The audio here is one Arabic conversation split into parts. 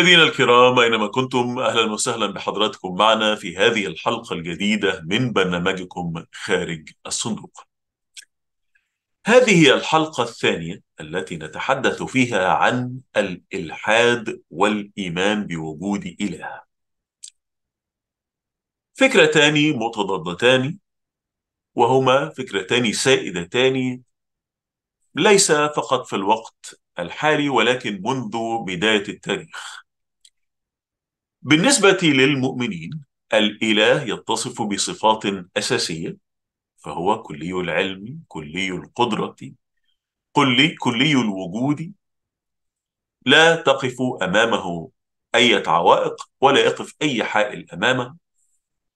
مشاهدينا الكرام أينما كنتم أهلا وسهلا بحضراتكم معنا في هذه الحلقة الجديدة من برنامجكم خارج الصندوق هذه هي الحلقة الثانية التي نتحدث فيها عن الإلحاد والإيمان بوجود إله فكرتان متضادتان وهما فكرتان سائدتان ليس فقط في الوقت الحالي ولكن منذ بداية التاريخ بالنسبة للمؤمنين الإله يتصف بصفات أساسية فهو كلي العلم كلي القدرة كلي, كلي الوجود لا تقف أمامه أي عوائق ولا يقف أي حائل أمامه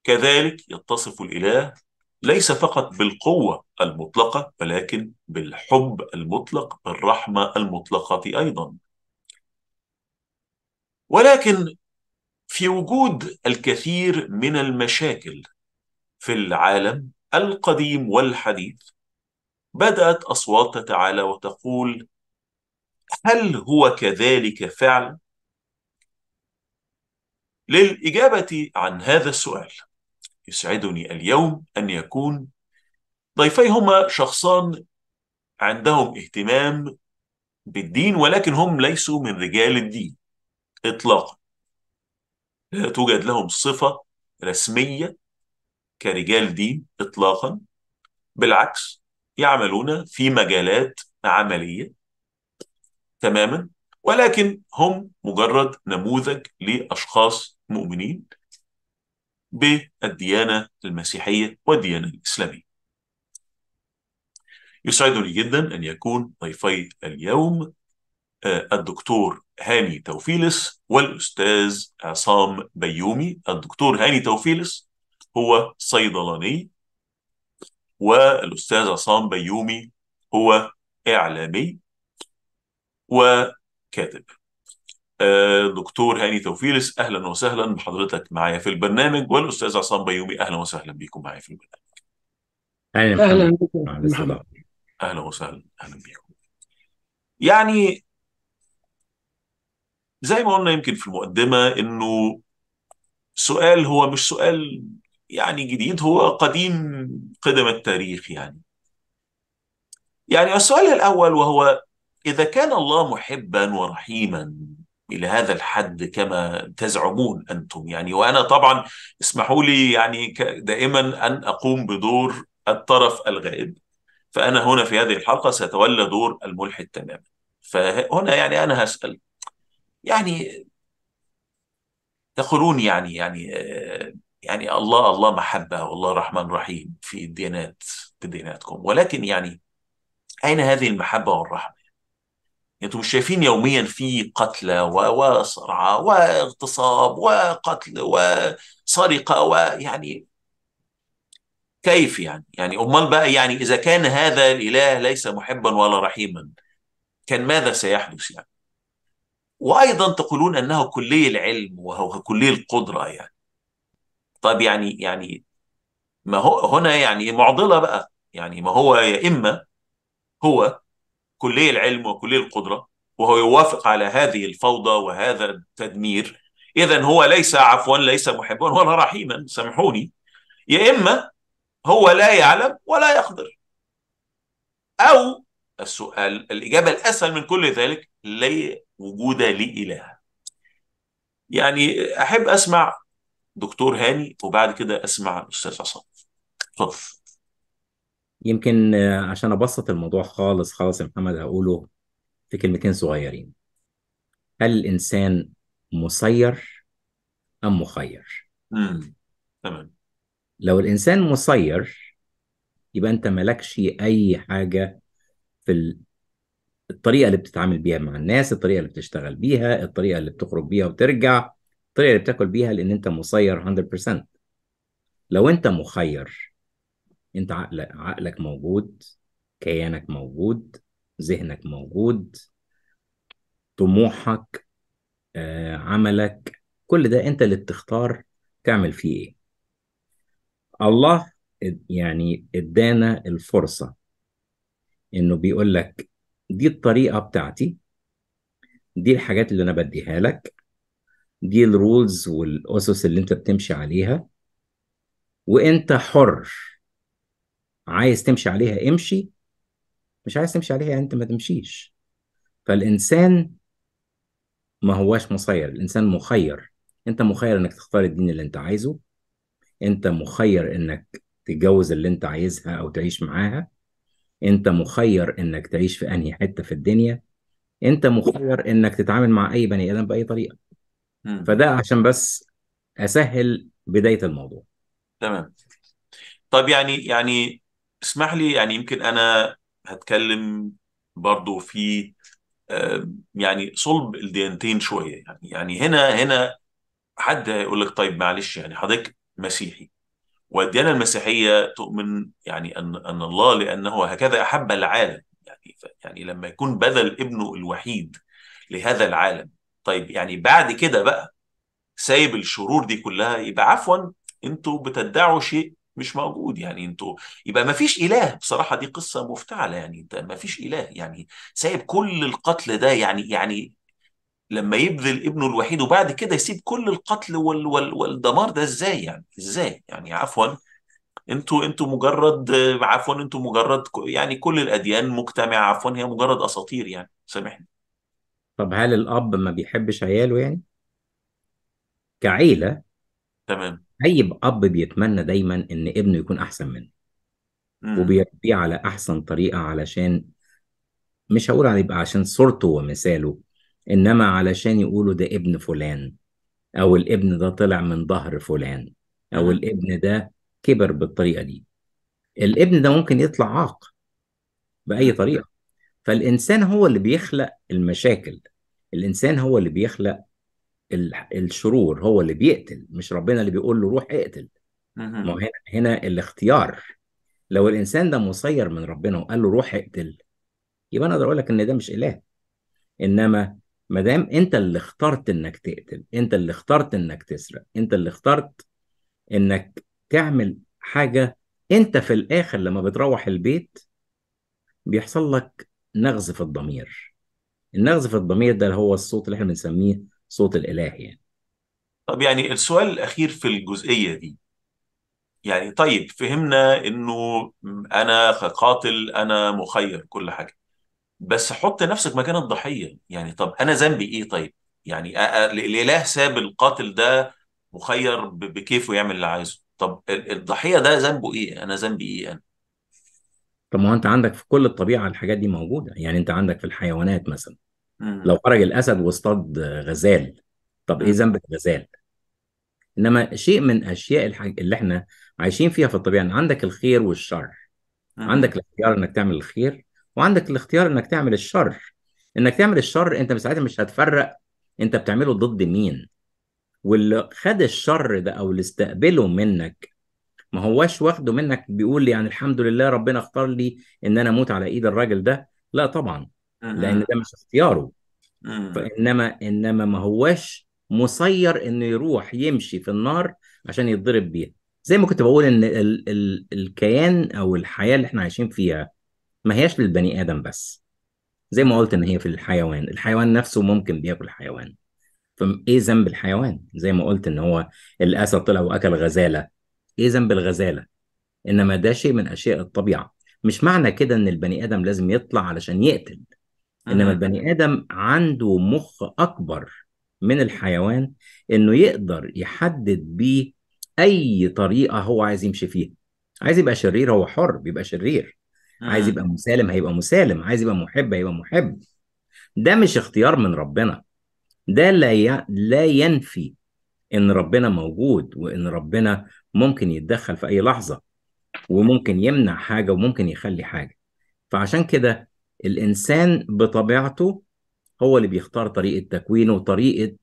كذلك يتصف الإله ليس فقط بالقوة المطلقة ولكن بالحب المطلق بالرحمة المطلقة أيضا ولكن في وجود الكثير من المشاكل في العالم القديم والحديث بدات اصوات تتعالى وتقول هل هو كذلك فعلا للاجابه عن هذا السؤال يسعدني اليوم ان يكون ضيفي هما شخصان عندهم اهتمام بالدين ولكن هم ليسوا من رجال الدين اطلاقا لا توجد لهم صفة رسمية كرجال دين إطلاقا بالعكس يعملون في مجالات عملية تماما ولكن هم مجرد نموذج لأشخاص مؤمنين بالديانة المسيحية والديانة الإسلامية يسعدني جدا أن يكون ضيفي اليوم الدكتور هاني توفيلس والاستاذ عصام بيومي الدكتور هاني توفيلس هو صيدلاني والاستاذ عصام بيومي هو اعلامي وكاتب آه، دكتور هاني توفيلس اهلا وسهلا بحضرتك معايا في البرنامج والاستاذ عصام بيومي اهلا وسهلا بيكم معايا في البرنامج اهلا بكم اهلا وسهلا اهلا بيكم يعني زي ما قلنا يمكن في المقدمة انه سؤال هو مش سؤال يعني جديد هو قديم قدم التاريخ يعني يعني السؤال الأول وهو إذا كان الله محبا ورحيما إلى هذا الحد كما تزعمون أنتم يعني وأنا طبعا اسمحوا لي يعني دائما أن أقوم بدور الطرف الغائب فأنا هنا في هذه الحلقة سأتولى دور الملحد تماما فهنا يعني أنا هسأل يعني تقولون يعني يعني يعني الله الله محبة والله رحمن رحيم في الديانات في دياناتكم ولكن يعني أين هذه المحبة والرحمة؟ انتم مش شايفين يوميا في قتلى وصرعى واغتصاب وقتل وسرقه ويعني كيف يعني؟ يعني امال بقى يعني اذا كان هذا الاله ليس محبا ولا رحيما كان ماذا سيحدث يعني؟ وايضا تقولون انه كلي العلم وهو كلي القدره يعني طب يعني يعني ما هو هنا يعني معضله بقى يعني ما هو يا اما هو كلي العلم وكلي القدره وهو يوافق على هذه الفوضى وهذا التدمير اذا هو ليس عفوا ليس محبا ولا رحيما سامحوني يا اما هو لا يعلم ولا يقدر او السؤال الاجابه الاسهل من كل ذلك لي وجود لإله يعني أحب أسمع دكتور هاني وبعد كده أسمع الأستاذ عصام طف يمكن عشان أبسط الموضوع خالص خالص يا محمد هقوله في كلمتين صغيرين هل الإنسان مسير أم مخير؟ امم تمام لو الإنسان مسير يبقى أنت مالكش أي حاجة في الطريقه اللي بتتعامل بيها مع الناس الطريقه اللي بتشتغل بيها الطريقه اللي بتخرج بيها وترجع الطريقه اللي بتاكل بيها لان انت مسير 100% لو انت مخير انت عقلك عقلك موجود كيانك موجود ذهنك موجود طموحك آه، عملك كل ده انت اللي بتختار تعمل فيه ايه الله يعني ادانا الفرصه انه بيقول لك دي الطريقه بتاعتي دي الحاجات اللي انا بديها لك دي الرولز والاسس اللي انت بتمشي عليها وانت حر عايز تمشي عليها امشي مش عايز تمشي عليها انت ما تمشيش فالانسان ما هواش مسير الانسان مخير انت مخير انك تختار الدين اللي انت عايزه انت مخير انك تتجوز اللي انت عايزها او تعيش معاها انت مخير انك تعيش في انهي حته في الدنيا انت مخير انك تتعامل مع اي بني ادم باي طريقه فده عشان بس اسهل بدايه الموضوع تمام طب يعني يعني اسمح لي يعني يمكن انا هتكلم برضو في آه، يعني صلب الديانتين شويه يعني يعني هنا هنا حد هيقول لك طيب معلش يعني حضرتك مسيحي والديانة المسيحية تؤمن يعني أن أن الله لأنه هكذا أحب العالم يعني يعني لما يكون بذل ابنه الوحيد لهذا العالم طيب يعني بعد كده بقى سايب الشرور دي كلها يبقى عفوا انتوا بتدعوا شيء مش موجود يعني انتوا يبقى ما فيش اله بصراحه دي قصه مفتعله يعني انت ما فيش اله يعني سايب كل القتل ده يعني يعني لما يبذل ابنه الوحيد وبعد كده يسيب كل القتل وال وال والدمار ده ازاي يعني ازاي يعني عفوا انتوا انتوا مجرد عفوا انتوا مجرد يعني كل الاديان مجتمعه عفوا هي مجرد اساطير يعني سامحني طب هل الاب ما بيحبش عياله يعني كعيله تمام اي اب بيتمنى دايما ان ابنه يكون احسن منه مم. وبيربيه على احسن طريقه علشان مش هقول عليه يبقى عشان صورته ومثاله انما علشان يقولوا ده ابن فلان او الابن ده طلع من ظهر فلان او نعم. الابن ده كبر بالطريقه دي الابن ده ممكن يطلع عاق باي نعم. طريقه فالانسان هو اللي بيخلق المشاكل الانسان هو اللي بيخلق الشرور هو اللي بيقتل مش ربنا اللي بيقول له روح اقتل ما هنا هنا الاختيار لو الانسان ده مسير من ربنا وقال له روح اقتل يبقى انا اقدر اقول لك ان ده مش اله انما ما دام انت اللي اخترت انك تقتل انت اللي اخترت انك تسرق انت اللي اخترت انك تعمل حاجه انت في الاخر لما بتروح البيت بيحصل لك نغز في الضمير النغز في الضمير ده هو الصوت اللي احنا بنسميه صوت الاله يعني طب يعني السؤال الاخير في الجزئيه دي يعني طيب فهمنا انه انا قاتل انا مخير كل حاجه بس حط نفسك مكان الضحيه يعني طب انا ذنبي ايه طيب يعني الاله ساب القاتل ده مخير بكيفه يعمل اللي عايزه طب الضحيه ده ذنبه ايه انا ذنبي ايه انا طب ما هو انت عندك في كل الطبيعه الحاجات دي موجوده يعني انت عندك في الحيوانات مثلا مم. لو خرج الاسد واصطاد غزال طب إيه مم. ايه ذنب الغزال انما شيء من اشياء الحاج... اللي احنا عايشين فيها في الطبيعه عندك الخير والشر مم. عندك الاختيار انك تعمل الخير وعندك الاختيار انك تعمل الشر انك تعمل الشر انت ساعتها مش هتفرق انت بتعمله ضد مين واللي خد الشر ده او اللي استقبله منك ما هواش واخده منك بيقول لي يعني الحمد لله ربنا اختار لي ان انا اموت على ايد الراجل ده لا طبعا لان ده مش اختياره فانما انما ما هواش مسير انه يروح يمشي في النار عشان يتضرب بيها زي ما كنت بقول ان ال ال الكيان او الحياه اللي احنا عايشين فيها ما هياش للبني ادم بس زي ما قلت ان هي في الحيوان الحيوان نفسه ممكن بياكل حيوان فايه ذنب الحيوان زي ما قلت ان هو الاسد طلع واكل غزاله ايه ذنب الغزاله انما ده شيء من اشياء الطبيعه مش معنى كده ان البني ادم لازم يطلع علشان يقتل انما البني ادم عنده مخ اكبر من الحيوان انه يقدر يحدد بيه اي طريقه هو عايز يمشي فيها عايز يبقى شرير هو حر بيبقى شرير عايز يبقى مسالم هيبقى مسالم عايز يبقى محب هيبقى محب ده مش اختيار من ربنا ده لا ي... لا ينفي ان ربنا موجود وان ربنا ممكن يتدخل في اي لحظه وممكن يمنع حاجه وممكن يخلي حاجه فعشان كده الانسان بطبيعته هو اللي بيختار طريقه تكوينه وطريقه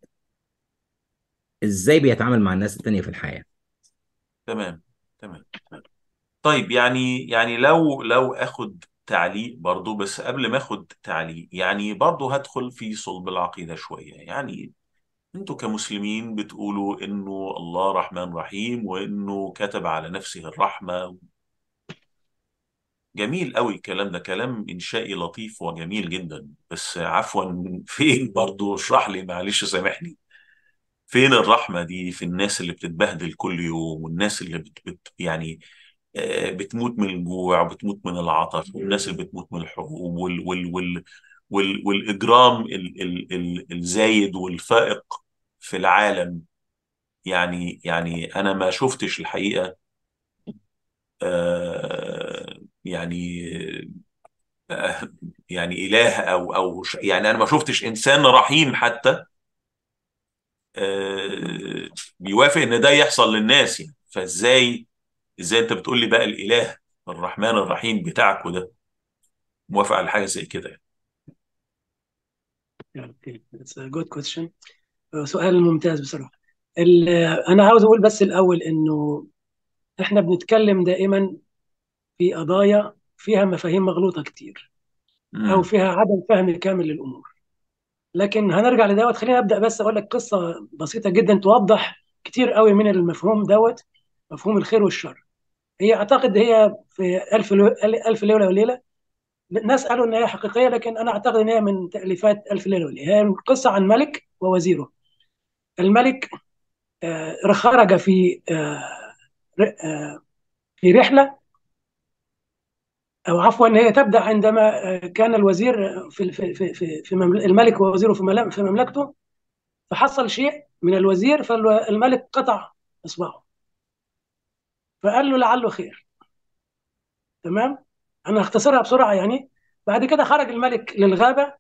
ازاي بيتعامل مع الناس التانيه في الحياه تمام تمام تمام طيب يعني يعني لو لو اخد تعليق برضو بس قبل ما اخد تعليق يعني برضو هدخل في صلب العقيدة شوية يعني انتوا كمسلمين بتقولوا انه الله رحمن رحيم وانه كتب على نفسه الرحمة جميل قوي الكلام ده كلام انشائي لطيف وجميل جدا بس عفوا فين برضو اشرح لي معلش سامحني فين الرحمة دي في الناس اللي بتتبهدل كل يوم والناس اللي بت, بت يعني آه، بتموت من الجوع وبتموت من العطش والناس اللي بتموت من الحروب وال وال وال وال والاجرام ال ال ال الزايد والفائق في العالم يعني يعني انا ما شفتش الحقيقه آه يعني آه يعني اله او او يعني انا ما شفتش انسان رحيم حتى آه بيوافق ان ده يحصل للناس يعني فازاي ازاي انت بتقول لي بقى الاله الرحمن الرحيم بتاعك ده موافق على حاجه زي كده يعني آه، سؤال ممتاز بصراحة. آه، أنا عاوز أقول بس الأول إنه إحنا بنتكلم دائما في قضايا فيها مفاهيم مغلوطة كتير أو فيها عدم فهم كامل للأمور. لكن هنرجع لدوت خليني أبدأ بس أقول لك قصة بسيطة جدا توضح كتير قوي من المفهوم دوت مفهوم الخير والشر. هي اعتقد هي في الف الف ليله وليله الناس قالوا ان هي حقيقيه لكن انا اعتقد ان هي من تاليفات الف ليله وليله هي قصه عن ملك ووزيره الملك آه، خرج في آه، آه، في رحله او عفوا هي تبدا عندما كان الوزير في في في في الملك ووزيره في في مملكته فحصل شيء من الوزير فالملك قطع اصبعه فقال له لعله خير تمام انا هختصرها بسرعه يعني بعد كده خرج الملك للغابه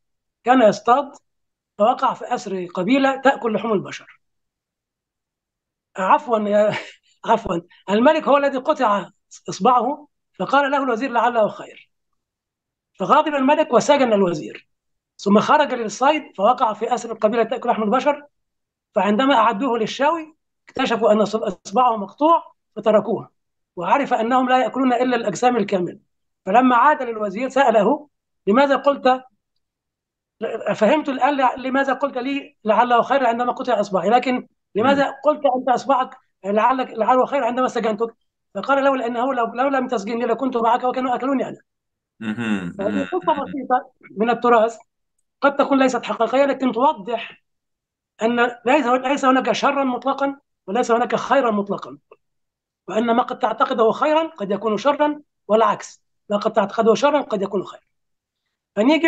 كان يصطاد فوقع في اسر قبيله تاكل لحوم البشر عفوا يا عفوا الملك هو الذي قطع اصبعه فقال له الوزير لعله خير فغضب الملك وسجن الوزير ثم خرج للصيد فوقع في اسر القبيله تاكل لحم البشر فعندما اعدوه للشاوي اكتشفوا ان اصبعه مقطوع فتركوها وعرف انهم لا ياكلون الا الاجسام الكامله فلما عاد للوزير ساله لماذا قلت فهمت الان لماذا قلت لي لعله خير عندما قطع اصبعي لكن لماذا قلت انت اصبعك لعلك لعله خير عندما سجنتك فقال له لانه لو, لو لم تسجني لكنت معك وكانوا اكلوني انا هذه قصه بسيطه من التراث قد تكون ليست حقيقيه لكن توضح ان ليس ليس هناك شرا مطلقا وليس هناك خيرا مطلقا وان ما قد تعتقده خيرا قد يكون شرا والعكس ما قد تعتقده شرا قد يكون خيرا فنيجي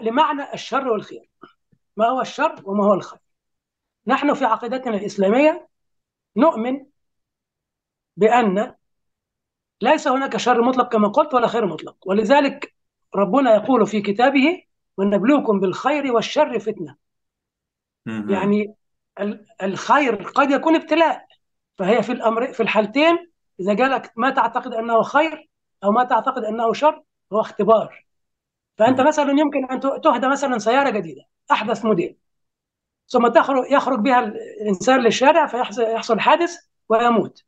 لمعنى الشر والخير ما هو الشر وما هو الخير نحن في عقيدتنا الإسلامية نؤمن بأن ليس هناك شر مطلق كما قلت ولا خير مطلق ولذلك ربنا يقول في كتابه ونبلوكم بالخير والشر فتنة يعني الخير قد يكون ابتلاء فهي في الامر في الحالتين اذا جالك ما تعتقد انه خير او ما تعتقد انه شر هو اختبار فانت مثلا يمكن ان تهدى مثلا سياره جديده احدث موديل ثم تخرج يخرج بها الانسان للشارع فيحصل حادث ويموت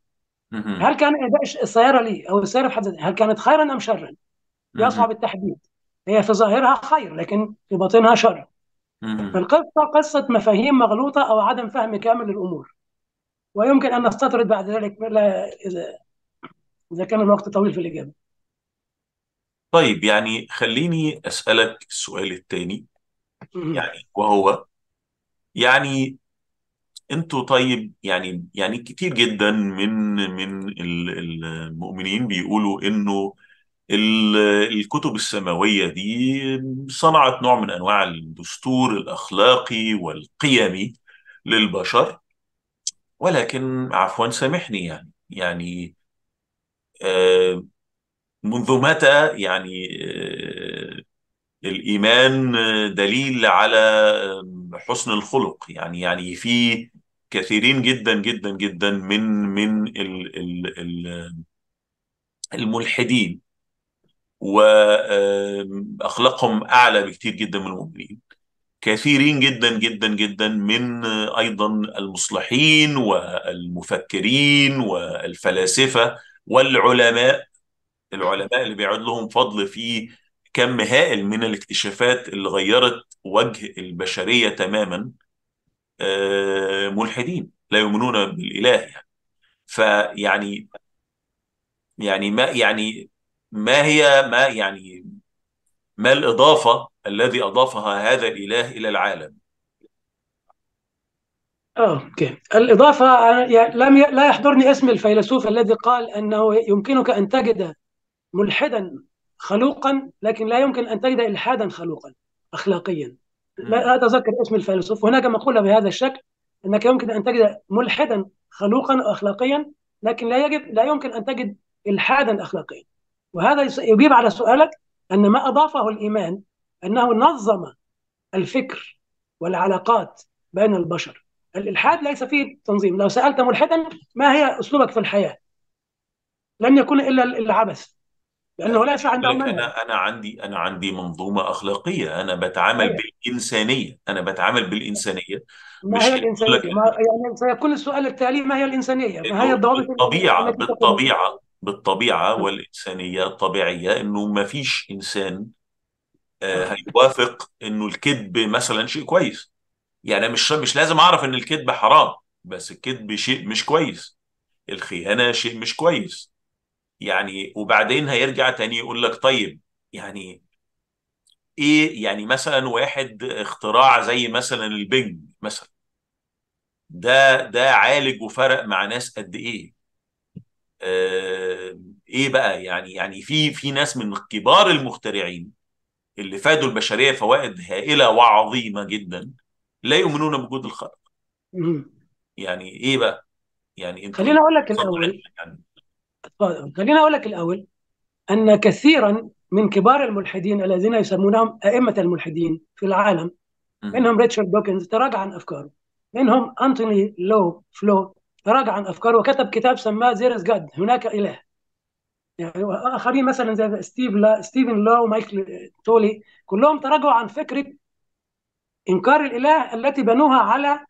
هل كان اداء السياره لي او السياره حد هل كانت خيرا ام شرا؟ يصعب التحديد هي في ظاهرها خير لكن في باطنها شر فالقصه قصه مفاهيم مغلوطه او عدم فهم كامل للامور ويمكن أن نستطرد بعد ذلك إذا إذا كان الوقت طويل في الإجابة طيب يعني خليني أسألك السؤال الثاني يعني وهو يعني انتوا طيب يعني يعني كتير جدا من من المؤمنين بيقولوا انه الكتب السماويه دي صنعت نوع من انواع الدستور الاخلاقي والقيمي للبشر ولكن عفوا سامحني يعني يعني آه، منذ متى يعني آه، الإيمان دليل على آه، حسن الخلق يعني يعني في كثيرين جدا جدا جدا من من الملحدين واخلاقهم اعلى بكثير جدا من المؤمنين كثيرين جدا جدا جدا من ايضا المصلحين والمفكرين والفلاسفه والعلماء العلماء اللي بيعود لهم فضل في كم هائل من الاكتشافات اللي غيرت وجه البشريه تماما آه، ملحدين لا يؤمنون بالاله يعني فيعني يعني ما يعني ما هي ما يعني ما الاضافه الذي أضافها هذا الإله إلى العالم اوكي الاضافه يعني لم ي... لا يحضرني اسم الفيلسوف الذي قال انه يمكنك ان تجد ملحدا خلوقا لكن لا يمكن ان تجد الحادا خلوقا اخلاقيا لا اتذكر اسم الفيلسوف هناك مقوله بهذا الشكل انك يمكن ان تجد ملحدا خلوقا اخلاقيا لكن لا يجب لا يمكن ان تجد الحادا اخلاقيا وهذا يجيب على سؤالك ان ما اضافه الايمان أنه نظم الفكر والعلاقات بين البشر الإلحاد ليس فيه تنظيم لو سألت ملحدا ما هي أسلوبك في الحياة لن يكون إلا العبث لأنه ليس يفعل أنا أنا عندي أنا عندي منظومة أخلاقية أنا بتعامل هي. أيوة. بالإنسانية أنا بتعامل بالإنسانية ما هي الإنسانية؟ ما يعني سيكون السؤال التالي ما هي الإنسانية؟ ما هي الضوابط بالطبيعة بالطبيعة بالطبيعة والإنسانية الطبيعية إنه ما فيش إنسان آه، هيوافق انه الكذب مثلا شيء كويس يعني مش مش لازم اعرف ان الكذب حرام بس الكذب شيء مش كويس الخيانه شيء مش كويس يعني وبعدين هيرجع تاني يقول لك طيب يعني ايه يعني مثلا واحد اختراع زي مثلا البنج مثلا ده ده عالج وفرق مع ناس قد ايه آه ايه بقى يعني يعني في في ناس من كبار المخترعين اللي فادوا البشريه فوائد هائله وعظيمه جدا لا يؤمنون بوجود الخلق يعني ايه بقى يعني انت خليني اقول لك الاول إيه؟ يعني. خليني اقول لك الاول ان كثيرا من كبار الملحدين الذين يسمونهم ائمه الملحدين في العالم منهم ريتشارد دوكنز تراجع عن افكاره منهم انتوني لو فلو تراجع عن افكاره وكتب كتاب سماه زيرس جاد هناك اله يعني اخرين مثلا زي ستيف لا ستيفن لو ومايكل تولي كلهم تراجعوا عن فكره انكار الاله التي بنوها على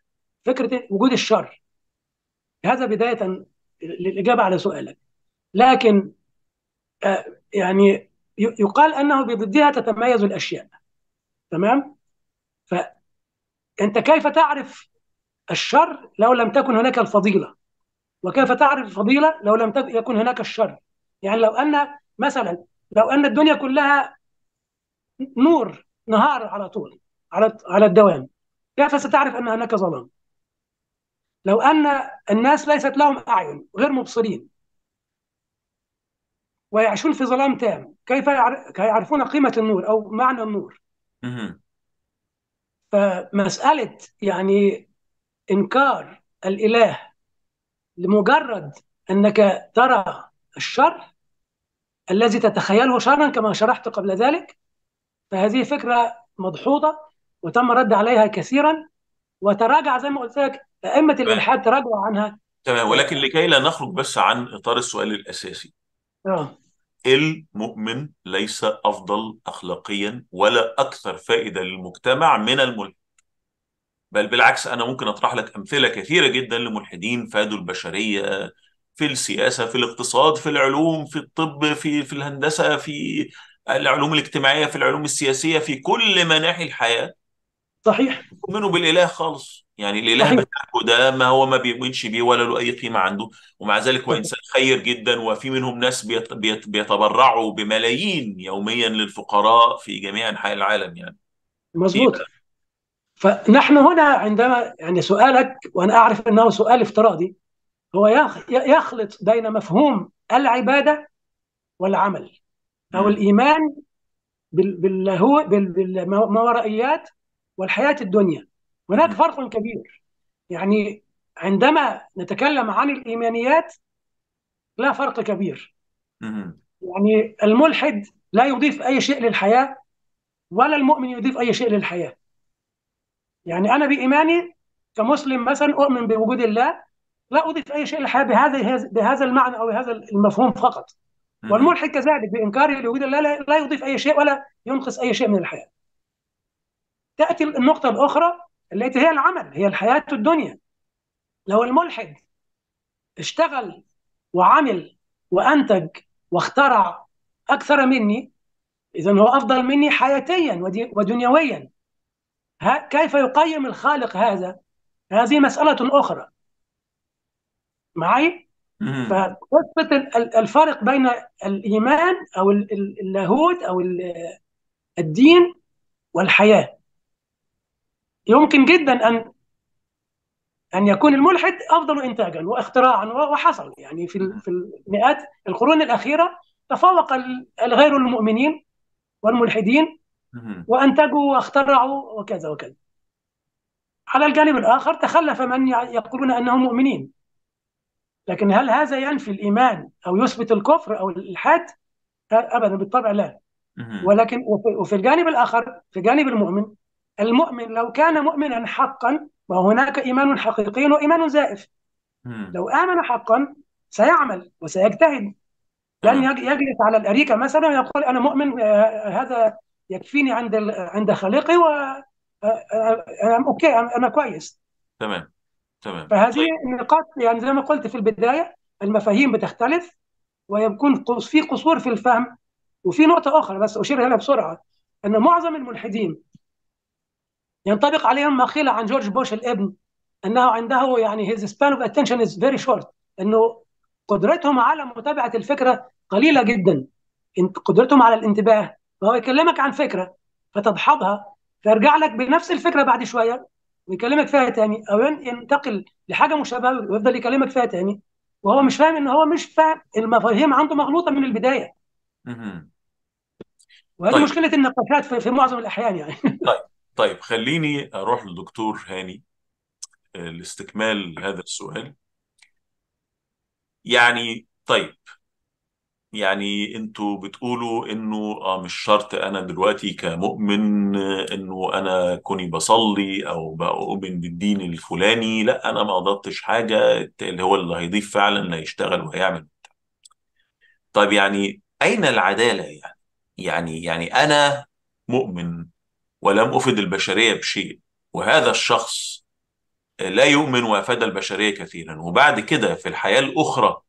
فكره وجود الشر هذا بدايه للاجابه على سؤالك لكن آه، يعني يقال انه بضدها تتميز الاشياء تمام فانت كيف تعرف الشر لو لم تكن هناك الفضيله وكيف تعرف الفضيله لو لم يكن هناك الشر يعني لو ان مثلا لو ان الدنيا كلها نور نهار على طول على على الدوام كيف ستعرف ان هناك ظلام؟ لو ان الناس ليست لهم اعين غير مبصرين ويعيشون في ظلام تام كيف يعرفون قيمه النور او معنى النور؟ فمساله يعني انكار الاله لمجرد انك ترى الشرح الذي تتخيله شرعا كما شرحت قبل ذلك فهذه فكرة مدحوضة وتم رد عليها كثيرا وتراجع زي ما قلت لك أئمة الإلحاد تراجعوا عنها تمام ولكن لكي لا نخرج بس عن إطار السؤال الأساسي آه. المؤمن ليس أفضل أخلاقيا ولا أكثر فائدة للمجتمع من الملحد بل بالعكس أنا ممكن أطرح لك أمثلة كثيرة جدا لملحدين فادوا البشرية في السياسه في الاقتصاد في العلوم في الطب في في الهندسه في العلوم الاجتماعيه في العلوم السياسيه في كل مناحي الحياه صحيح يؤمنوا بالاله خالص يعني الاله بتاعكم ده ما هو ما بيؤمنش بيه ولا له اي قيمه عنده ومع ذلك هو انسان خير جدا وفي منهم ناس بيت بيت بيتبرعوا بملايين يوميا للفقراء في جميع انحاء العالم يعني مظبوط فنحن هنا عندما يعني سؤالك وانا اعرف انه سؤال افتراضي هو يخلط بين مفهوم العباده والعمل او الإيمان باللاهو بالماورائيات والحياة الدنيا هناك فرق كبير يعني عندما نتكلم عن الإيمانيات لا فرق كبير يعني الملحد لا يضيف أي شيء للحياة ولا المؤمن يضيف أي شيء للحياة يعني أنا بإيماني كمسلم مثلا أؤمن بوجود الله لا اضيف اي شيء للحياه بهذا بهذا المعنى او بهذا المفهوم فقط والملحد كذلك بانكاره لوجود الله لا, لا يضيف اي شيء ولا ينقص اي شيء من الحياه تاتي النقطه الاخرى التي هي العمل هي الحياه الدنيا لو الملحد اشتغل وعمل وانتج واخترع اكثر مني اذا هو افضل مني حياتيا ودنيويا كيف يقيم الخالق هذا هذه مساله اخرى معي فتثبت الفرق بين الايمان او اللاهوت او الدين والحياه يمكن جدا ان ان يكون الملحد افضل انتاجا واختراعا وحصل يعني في في المئات القرون الاخيره تفوق الغير المؤمنين والملحدين وانتجوا واخترعوا وكذا وكذا على الجانب الاخر تخلف من يقولون انهم مؤمنين لكن هل هذا ينفي الإيمان أو يثبت الكفر أو الإلحاد؟ أبدا بالطبع لا ولكن وفي الجانب الآخر في جانب المؤمن المؤمن لو كان مؤمنا حقا وهناك إيمان حقيقي وإيمان زائف لو آمن حقا سيعمل وسيجتهد لن يجلس على الأريكة مثلا ويقول أنا مؤمن آه، آه، هذا يكفيني عند عند خالقي و آه، أوكي أنا كويس تمام تمام فهذه طيب. النقاط يعني زي ما قلت في البدايه المفاهيم بتختلف ويكون في قصور في الفهم وفي نقطه اخرى بس اشير هنا بسرعه ان معظم الملحدين ينطبق عليهم ما قيل عن جورج بوش الابن انه عنده يعني his span of attention is very short انه قدرتهم على متابعه الفكره قليله جدا قدرتهم على الانتباه فهو يكلمك عن فكره فتدحضها فيرجع لك بنفس الفكره بعد شويه ويكلمك فيها تاني او ينتقل لحاجه مشابهه ويفضل يكلمك فيها تاني وهو مش فاهم ان هو مش فاهم المفاهيم عنده مغلوطه من البدايه. اها وهذه طيب. مشكله النقاشات في, في معظم الاحيان يعني. طيب طيب خليني اروح للدكتور هاني آه، لاستكمال هذا السؤال. يعني طيب يعني انتوا بتقولوا انه اه مش شرط انا دلوقتي كمؤمن آه، انه انا كوني بصلي او بؤمن بالدين الفلاني لا انا ما قضتش حاجه اللي هو اللي هيضيف فعلا اللي هيشتغل وهيعمل طيب يعني اين العداله يعني يعني يعني انا مؤمن ولم افد البشريه بشيء وهذا الشخص لا يؤمن وافاد البشريه كثيرا وبعد كده في الحياه الاخرى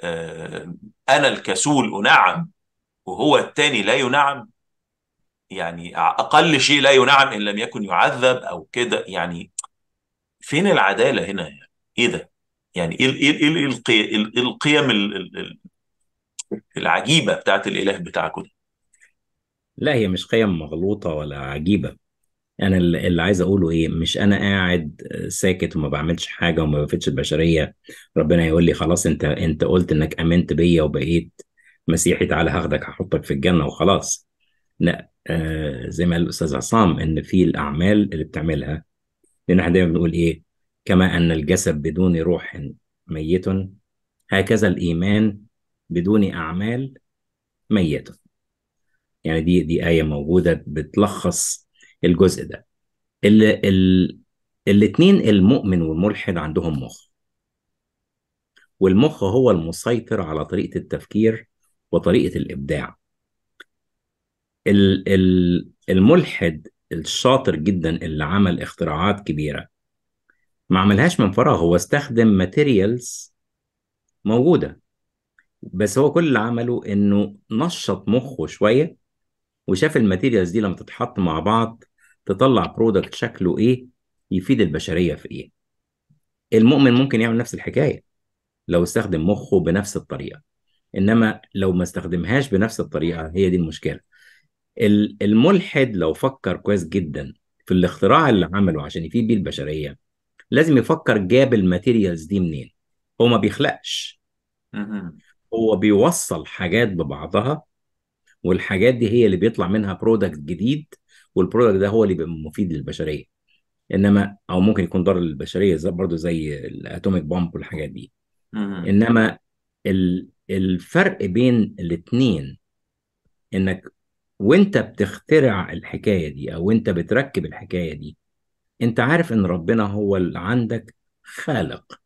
آه، أنا الكسول أنعم وهو الثاني لا ينعم يعني أقل شيء لا ينعم إن لم يكن يعذب أو كده يعني فين العدالة هنا يعني إيه ده يعني إيه, القيم العجيبة بتاعت الإله بتاعك ده لا هي مش قيم مغلوطة ولا عجيبة انا اللي عايز اقوله ايه مش انا قاعد آه، ساكت وما بعملش حاجه وما بفيدش البشريه ربنا يقول لي خلاص انت انت قلت انك امنت بيا وبقيت مسيحي تعالى هاخدك هحطك في الجنه وخلاص لا آه زي ما قال الاستاذ عصام ان في الاعمال اللي بتعملها لان احنا دايما بنقول ايه كما ان الجسد بدون روح ميت هكذا الايمان بدون اعمال ميت يعني دي دي ايه موجوده بتلخص الجزء ده ال... الاثنين المؤمن والملحد عندهم مخ والمخ هو المسيطر على طريقة التفكير وطريقة الإبداع ال... ال... الملحد الشاطر جدا اللي عمل اختراعات كبيرة ما عملهاش من فراغ هو استخدم ماتيريالز موجودة بس هو كل اللي عمله انه نشط مخه شوية وشاف الماتيريالز دي لما تتحط مع بعض تطلع برودكت شكله ايه يفيد البشريه في ايه المؤمن ممكن يعمل نفس الحكايه لو استخدم مخه بنفس الطريقه انما لو ما استخدمهاش بنفس الطريقه هي دي المشكله الملحد لو فكر كويس جدا في الاختراع اللي عمله عشان يفيد بيه البشريه لازم يفكر جاب الماتيريالز دي منين هو ما بيخلقش هو بيوصل حاجات ببعضها والحاجات دي هي اللي بيطلع منها برودكت جديد والبرودكت ده هو اللي بيبقى مفيد للبشريه انما او ممكن يكون ضار للبشريه برضه زي الاتوميك بامب والحاجات دي انما الفرق بين الاثنين انك وانت بتخترع الحكايه دي او انت بتركب الحكايه دي انت عارف ان ربنا هو اللي عندك خالق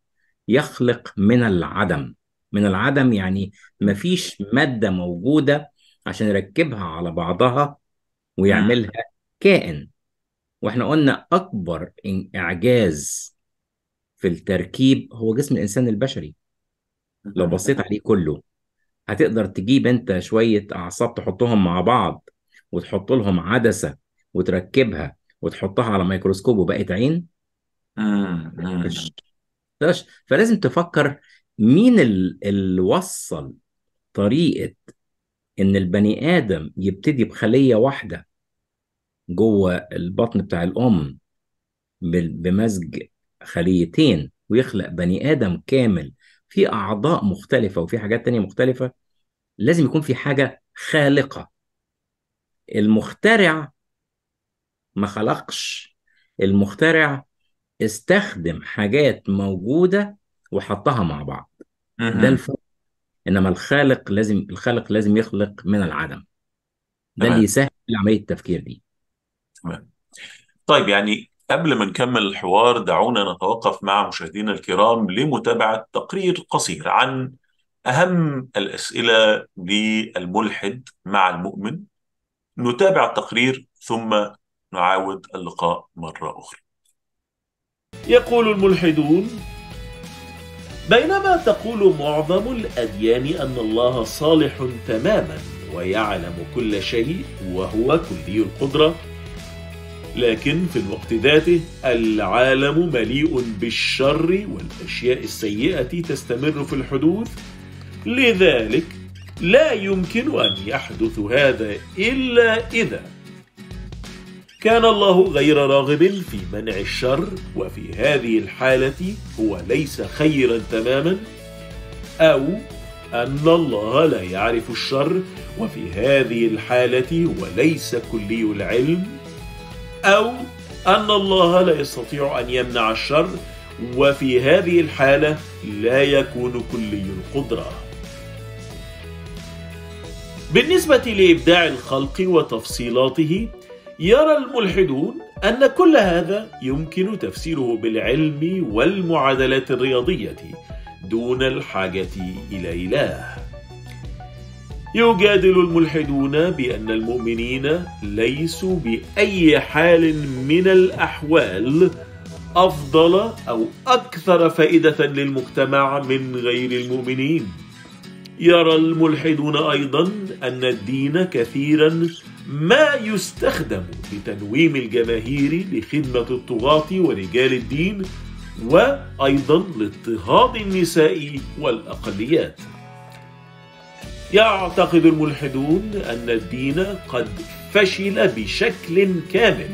يخلق من العدم من العدم يعني مفيش ماده موجوده عشان يركبها على بعضها ويعملها كائن واحنا قلنا اكبر اعجاز في التركيب هو جسم الانسان البشري لو بصيت عليه كله هتقدر تجيب انت شويه اعصاب تحطهم مع بعض وتحط لهم عدسه وتركبها وتحطها على ميكروسكوب وبقت عين آه، آه. فلازم تفكر مين اللي وصل طريقه ان البني ادم يبتدي بخليه واحده جوه البطن بتاع الام بمزج خليتين ويخلق بني ادم كامل في اعضاء مختلفه وفي حاجات تانية مختلفه لازم يكون في حاجه خالقه المخترع ما خلقش المخترع استخدم حاجات موجوده وحطها مع بعض ده الفرق انما الخالق لازم الخالق لازم يخلق من العدم ده اللي يسهل عمليه التفكير دي تمام طيب يعني قبل ما نكمل الحوار دعونا نتوقف مع مشاهدينا الكرام لمتابعه تقرير قصير عن اهم الاسئله للملحد مع المؤمن نتابع التقرير ثم نعاود اللقاء مره اخرى يقول الملحدون بينما تقول معظم الأديان أن الله صالح تماما ويعلم كل شيء وهو كلي القدرة لكن في الوقت ذاته العالم مليء بالشر والأشياء السيئة تستمر في الحدوث لذلك لا يمكن أن يحدث هذا إلا إذا كان الله غير راغب في منع الشر وفي هذه الحالة هو ليس خيرا تماما أو أن الله لا يعرف الشر وفي هذه الحالة هو ليس كلي العلم أو أن الله لا يستطيع أن يمنع الشر وفي هذه الحالة لا يكون كلي القدرة بالنسبة لإبداع الخلق وتفصيلاته يرى الملحدون أن كل هذا يمكن تفسيره بالعلم والمعادلات الرياضية دون الحاجة إلى إله. يجادل الملحدون بأن المؤمنين ليسوا بأي حال من الأحوال أفضل أو أكثر فائدة للمجتمع من غير المؤمنين. يرى الملحدون أيضا أن الدين كثيرا ما يستخدم لتنويم الجماهير لخدمة الطغاة ورجال الدين وأيضا لاضطهاد النساء والأقليات يعتقد الملحدون أن الدين قد فشل بشكل كامل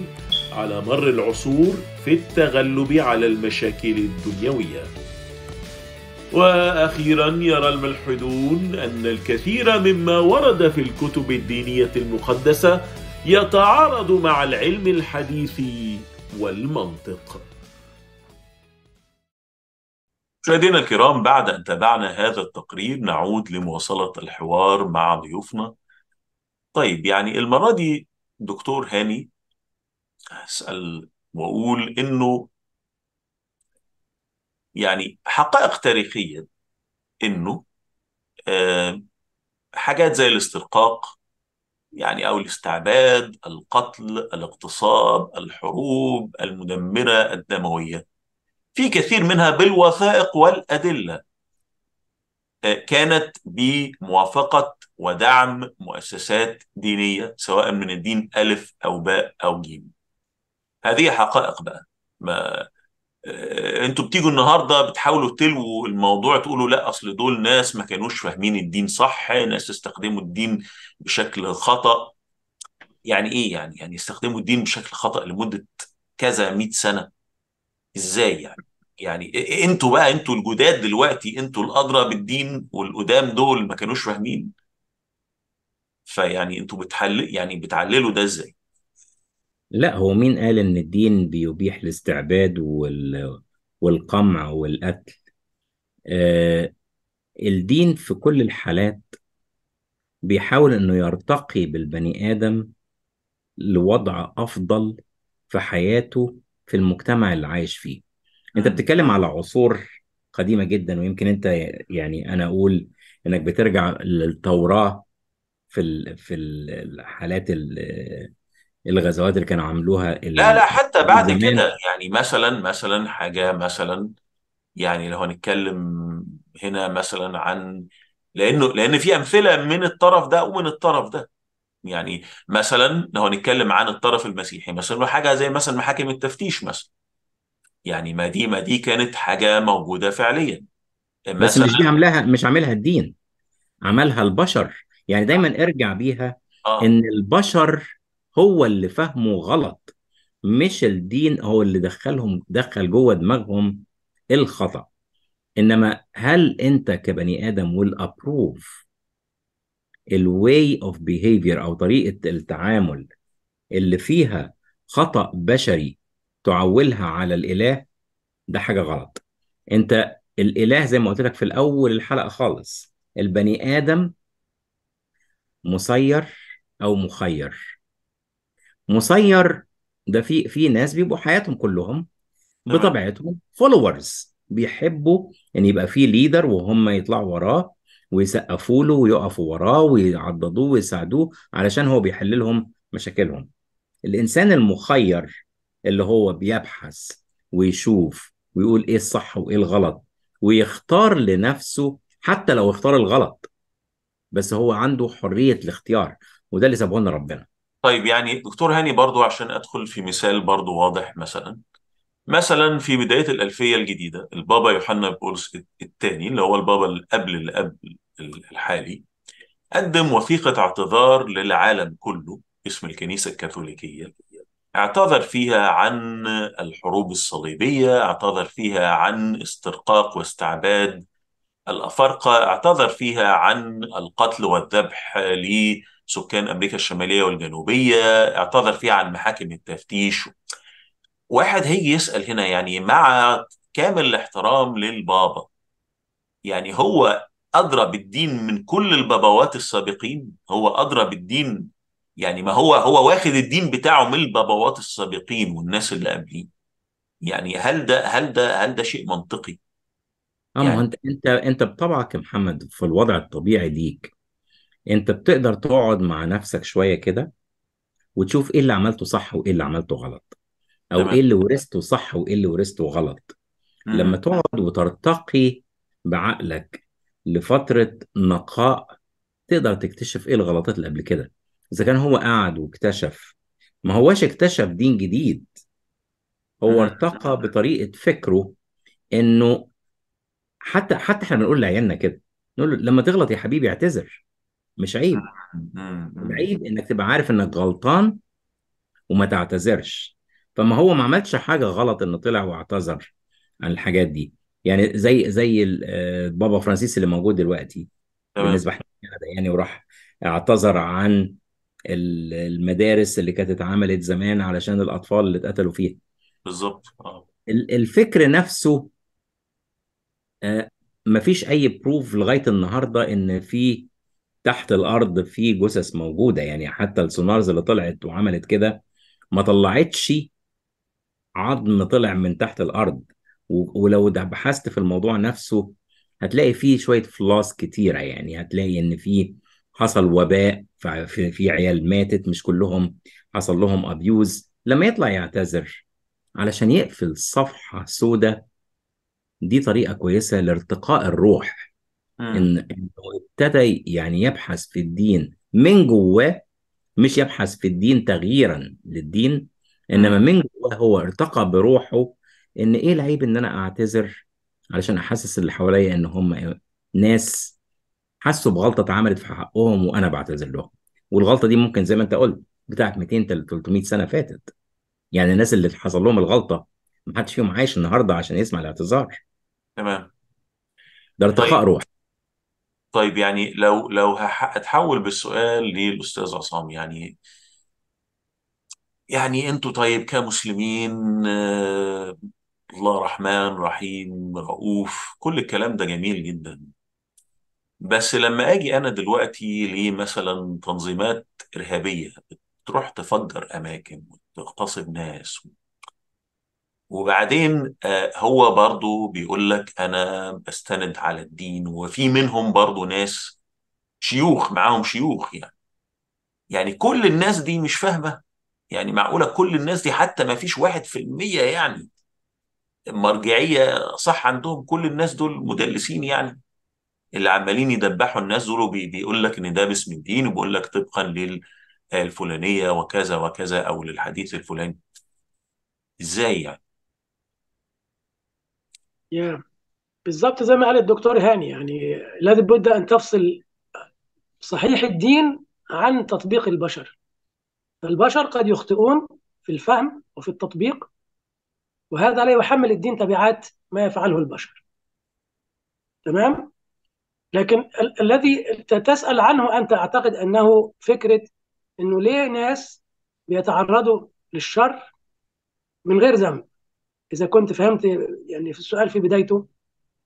على مر العصور في التغلب على المشاكل الدنيويه واخيرا يرى الملحدون ان الكثير مما ورد في الكتب الدينيه المقدسه يتعارض مع العلم الحديث والمنطق مشاهدينا الكرام بعد ان تابعنا هذا التقرير نعود لمواصله الحوار مع ضيوفنا طيب يعني المره دي دكتور هاني اسال واقول انه يعني حقائق تاريخية إنه آه، حاجات زي الاسترقاق يعني أو الاستعباد القتل الاغتصاب الحروب المدمرة الدموية في كثير منها بالوثائق والأدلة آه، كانت بموافقة ودعم مؤسسات دينية سواء من الدين ألف أو باء أو جيم هذه حقائق بقى ما آه، انتوا بتيجوا النهارده بتحاولوا تلووا الموضوع تقولوا لا اصل دول ناس ما كانوش فاهمين الدين صح ناس استخدموا الدين بشكل خطا يعني ايه يعني يعني استخدموا الدين بشكل خطا لمده كذا 100 سنه ازاي يعني يعني انتوا بقى انتوا الجداد دلوقتي انتوا الادرى بالدين والقدام دول ما كانوش فاهمين فيعني انتوا بتحل يعني بتعللوا ده ازاي لا هو مين قال إن الدين بيبيح الاستعباد وال... والقمع والقتل آه الدين في كل الحالات بيحاول إنه يرتقي بالبني آدم لوضع أفضل في حياته في المجتمع اللي عايش فيه أنت بتتكلم على عصور قديمة جدا ويمكن أنت يعني أنا أقول إنك بترجع للتوراة في ال... في الحالات ال... الغزوات اللي كانوا عاملوها لا لا حتى بعد كده يعني مثلا مثلا حاجه مثلا يعني لو هنتكلم هنا مثلا عن لانه لان في امثله من الطرف ده ومن الطرف ده يعني مثلا لو هنتكلم عن الطرف المسيحي مثلا حاجه زي مثلا محاكم التفتيش مثلا يعني ما دي ما دي كانت حاجه موجوده فعليا مثلا بس مش دي عاملاها مش عاملها الدين عملها البشر يعني دايما آه. ارجع بيها آه. ان البشر هو اللي فهمه غلط مش الدين هو اللي دخلهم دخل جوه دماغهم الخطأ انما هل انت كبني ادم والابروف الواي اوف بيهيفير او طريقه التعامل اللي فيها خطأ بشري تعولها على الاله ده حاجه غلط انت الاله زي ما قلت لك في الاول الحلقه خالص البني ادم مسير او مخير مسير ده في في ناس بيبقوا حياتهم كلهم نعم. بطبيعتهم فولورز بيحبوا يعني يبقى في ليدر وهم يطلعوا وراه ويسقفوا له ويقفوا وراه ويعضدوه ويساعدوه علشان هو بيحل لهم مشاكلهم الانسان المخير اللي هو بيبحث ويشوف ويقول ايه الصح وايه الغلط ويختار لنفسه حتى لو اختار الغلط بس هو عنده حريه الاختيار وده اللي سابه ربنا طيب يعني دكتور هاني برضو عشان أدخل في مثال برضو واضح مثلا مثلا في بداية الألفية الجديدة البابا يوحنا بولس الثاني اللي هو البابا اللي قبل اللي قبل الحالي قدم وثيقة اعتذار للعالم كله اسم الكنيسة الكاثوليكية اعتذر فيها عن الحروب الصليبية اعتذر فيها عن استرقاق واستعباد الأفارقة اعتذر فيها عن القتل والذبح ليه سكان امريكا الشماليه والجنوبيه اعتذر فيها عن محاكم التفتيش واحد هيجي يسال هنا يعني مع كامل الاحترام للبابا يعني هو ادرى بالدين من كل البابوات السابقين هو ادرى بالدين يعني ما هو هو واخد الدين بتاعه من البابوات السابقين والناس اللي قبليه يعني هل ده هل ده هل ده شيء منطقي؟ اما يعني انت انت انت بطبعك يا محمد في الوضع الطبيعي ليك انت بتقدر تقعد مع نفسك شويه كده وتشوف ايه اللي عملته صح وايه اللي عملته غلط او تمام. ايه اللي ورثته صح وايه اللي ورثته غلط مم. لما تقعد وترتقي بعقلك لفتره نقاء تقدر تكتشف ايه الغلطات اللي قبل كده اذا كان هو قعد واكتشف ما هواش اكتشف دين جديد هو ارتقى بطريقه فكره انه حتى حتى احنا بنقول لعيالنا كده نقول له لما تغلط يا حبيبي اعتذر مش عيب العيب انك تبقى عارف انك غلطان وما تعتذرش فما هو ما عملش حاجه غلط انه طلع واعتذر عن الحاجات دي يعني زي زي البابا آه، فرانسيس اللي موجود دلوقتي بالنسبه يعني وراح اعتذر عن المدارس اللي كانت اتعملت زمان علشان الاطفال اللي اتقتلوا فيها بالظبط اه الفكر نفسه آه، مفيش اي بروف لغايه النهارده ان في تحت الارض في جثث موجوده يعني حتى السونارز اللي طلعت وعملت كده ما طلعتش عظم طلع من تحت الارض ولو ده بحثت في الموضوع نفسه هتلاقي فيه شويه فلاس كتيره يعني هتلاقي ان في حصل وباء في عيال ماتت مش كلهم حصل لهم ابيوز لما يطلع يعتذر علشان يقفل صفحه سوداء دي طريقه كويسه لارتقاء الروح ان انه ابتدى يعني يبحث في الدين من جواه مش يبحث في الدين تغييرا للدين انما من جواه هو ارتقى بروحه ان ايه العيب ان انا اعتذر علشان احسس اللي حواليا ان هم ناس حسوا بغلطه اتعملت في حقهم وانا بعتذر لهم والغلطه دي ممكن زي ما انت قلت بتاعت 200 300 سنه فاتت يعني الناس اللي حصل لهم الغلطه ما حدش فيهم عايش النهارده عشان يسمع الاعتذار تمام ده ارتقاء طيب. روح طيب يعني لو لو هتحول بالسؤال للاستاذ عصام يعني يعني انتوا طيب كمسلمين آه، الله رحمن رحيم رؤوف كل الكلام ده جميل جدا بس لما اجي انا دلوقتي لمثلا تنظيمات ارهابيه تروح تفجر اماكن وتغتصب ناس وبعدين آه، هو برضو بيقول لك انا بستند على الدين وفي منهم برضو ناس شيوخ معاهم شيوخ يعني يعني كل الناس دي مش فاهمه يعني معقوله كل الناس دي حتى ما فيش واحد في المية يعني مرجعيه صح عندهم كل الناس دول مدلسين يعني اللي عمالين يدبحوا الناس دول بيقول لك ان ده باسم الدين وبيقول لك طبقا للفلانيه وكذا وكذا او للحديث الفلاني ازاي يعني yeah. بالظبط زي ما قال الدكتور هاني يعني لابد ان تفصل صحيح الدين عن تطبيق البشر البشر قد يخطئون في الفهم وفي التطبيق وهذا لا يحمل الدين تبعات ما يفعله البشر تمام لكن ال- الذي تسأل عنه أنت أعتقد أنه فكرة أنه ليه ناس بيتعرضوا للشر من غير ذنب اذا كنت فهمت يعني في السؤال في بدايته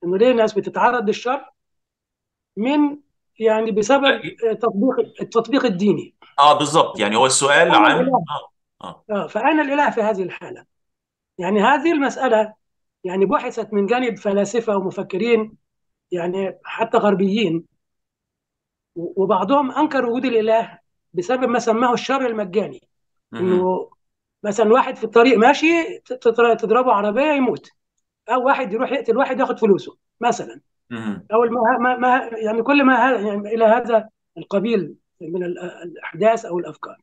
انه ليه الناس بتتعرض للشر من يعني بسبب تطبيق التطبيق الديني اه بالظبط يعني هو السؤال عن آه،, آه. آه. فانا الاله في هذه الحاله يعني هذه المساله يعني بحثت من جانب فلاسفه ومفكرين يعني حتى غربيين وبعضهم انكر وجود الاله بسبب ما سماه الشر المجاني انه مثلا واحد في الطريق ماشي تضربه عربيه يموت او واحد يروح يقتل واحد ياخد فلوسه مثلا او ما ما يعني كل ما يعني الى هذا القبيل من الاحداث او الافكار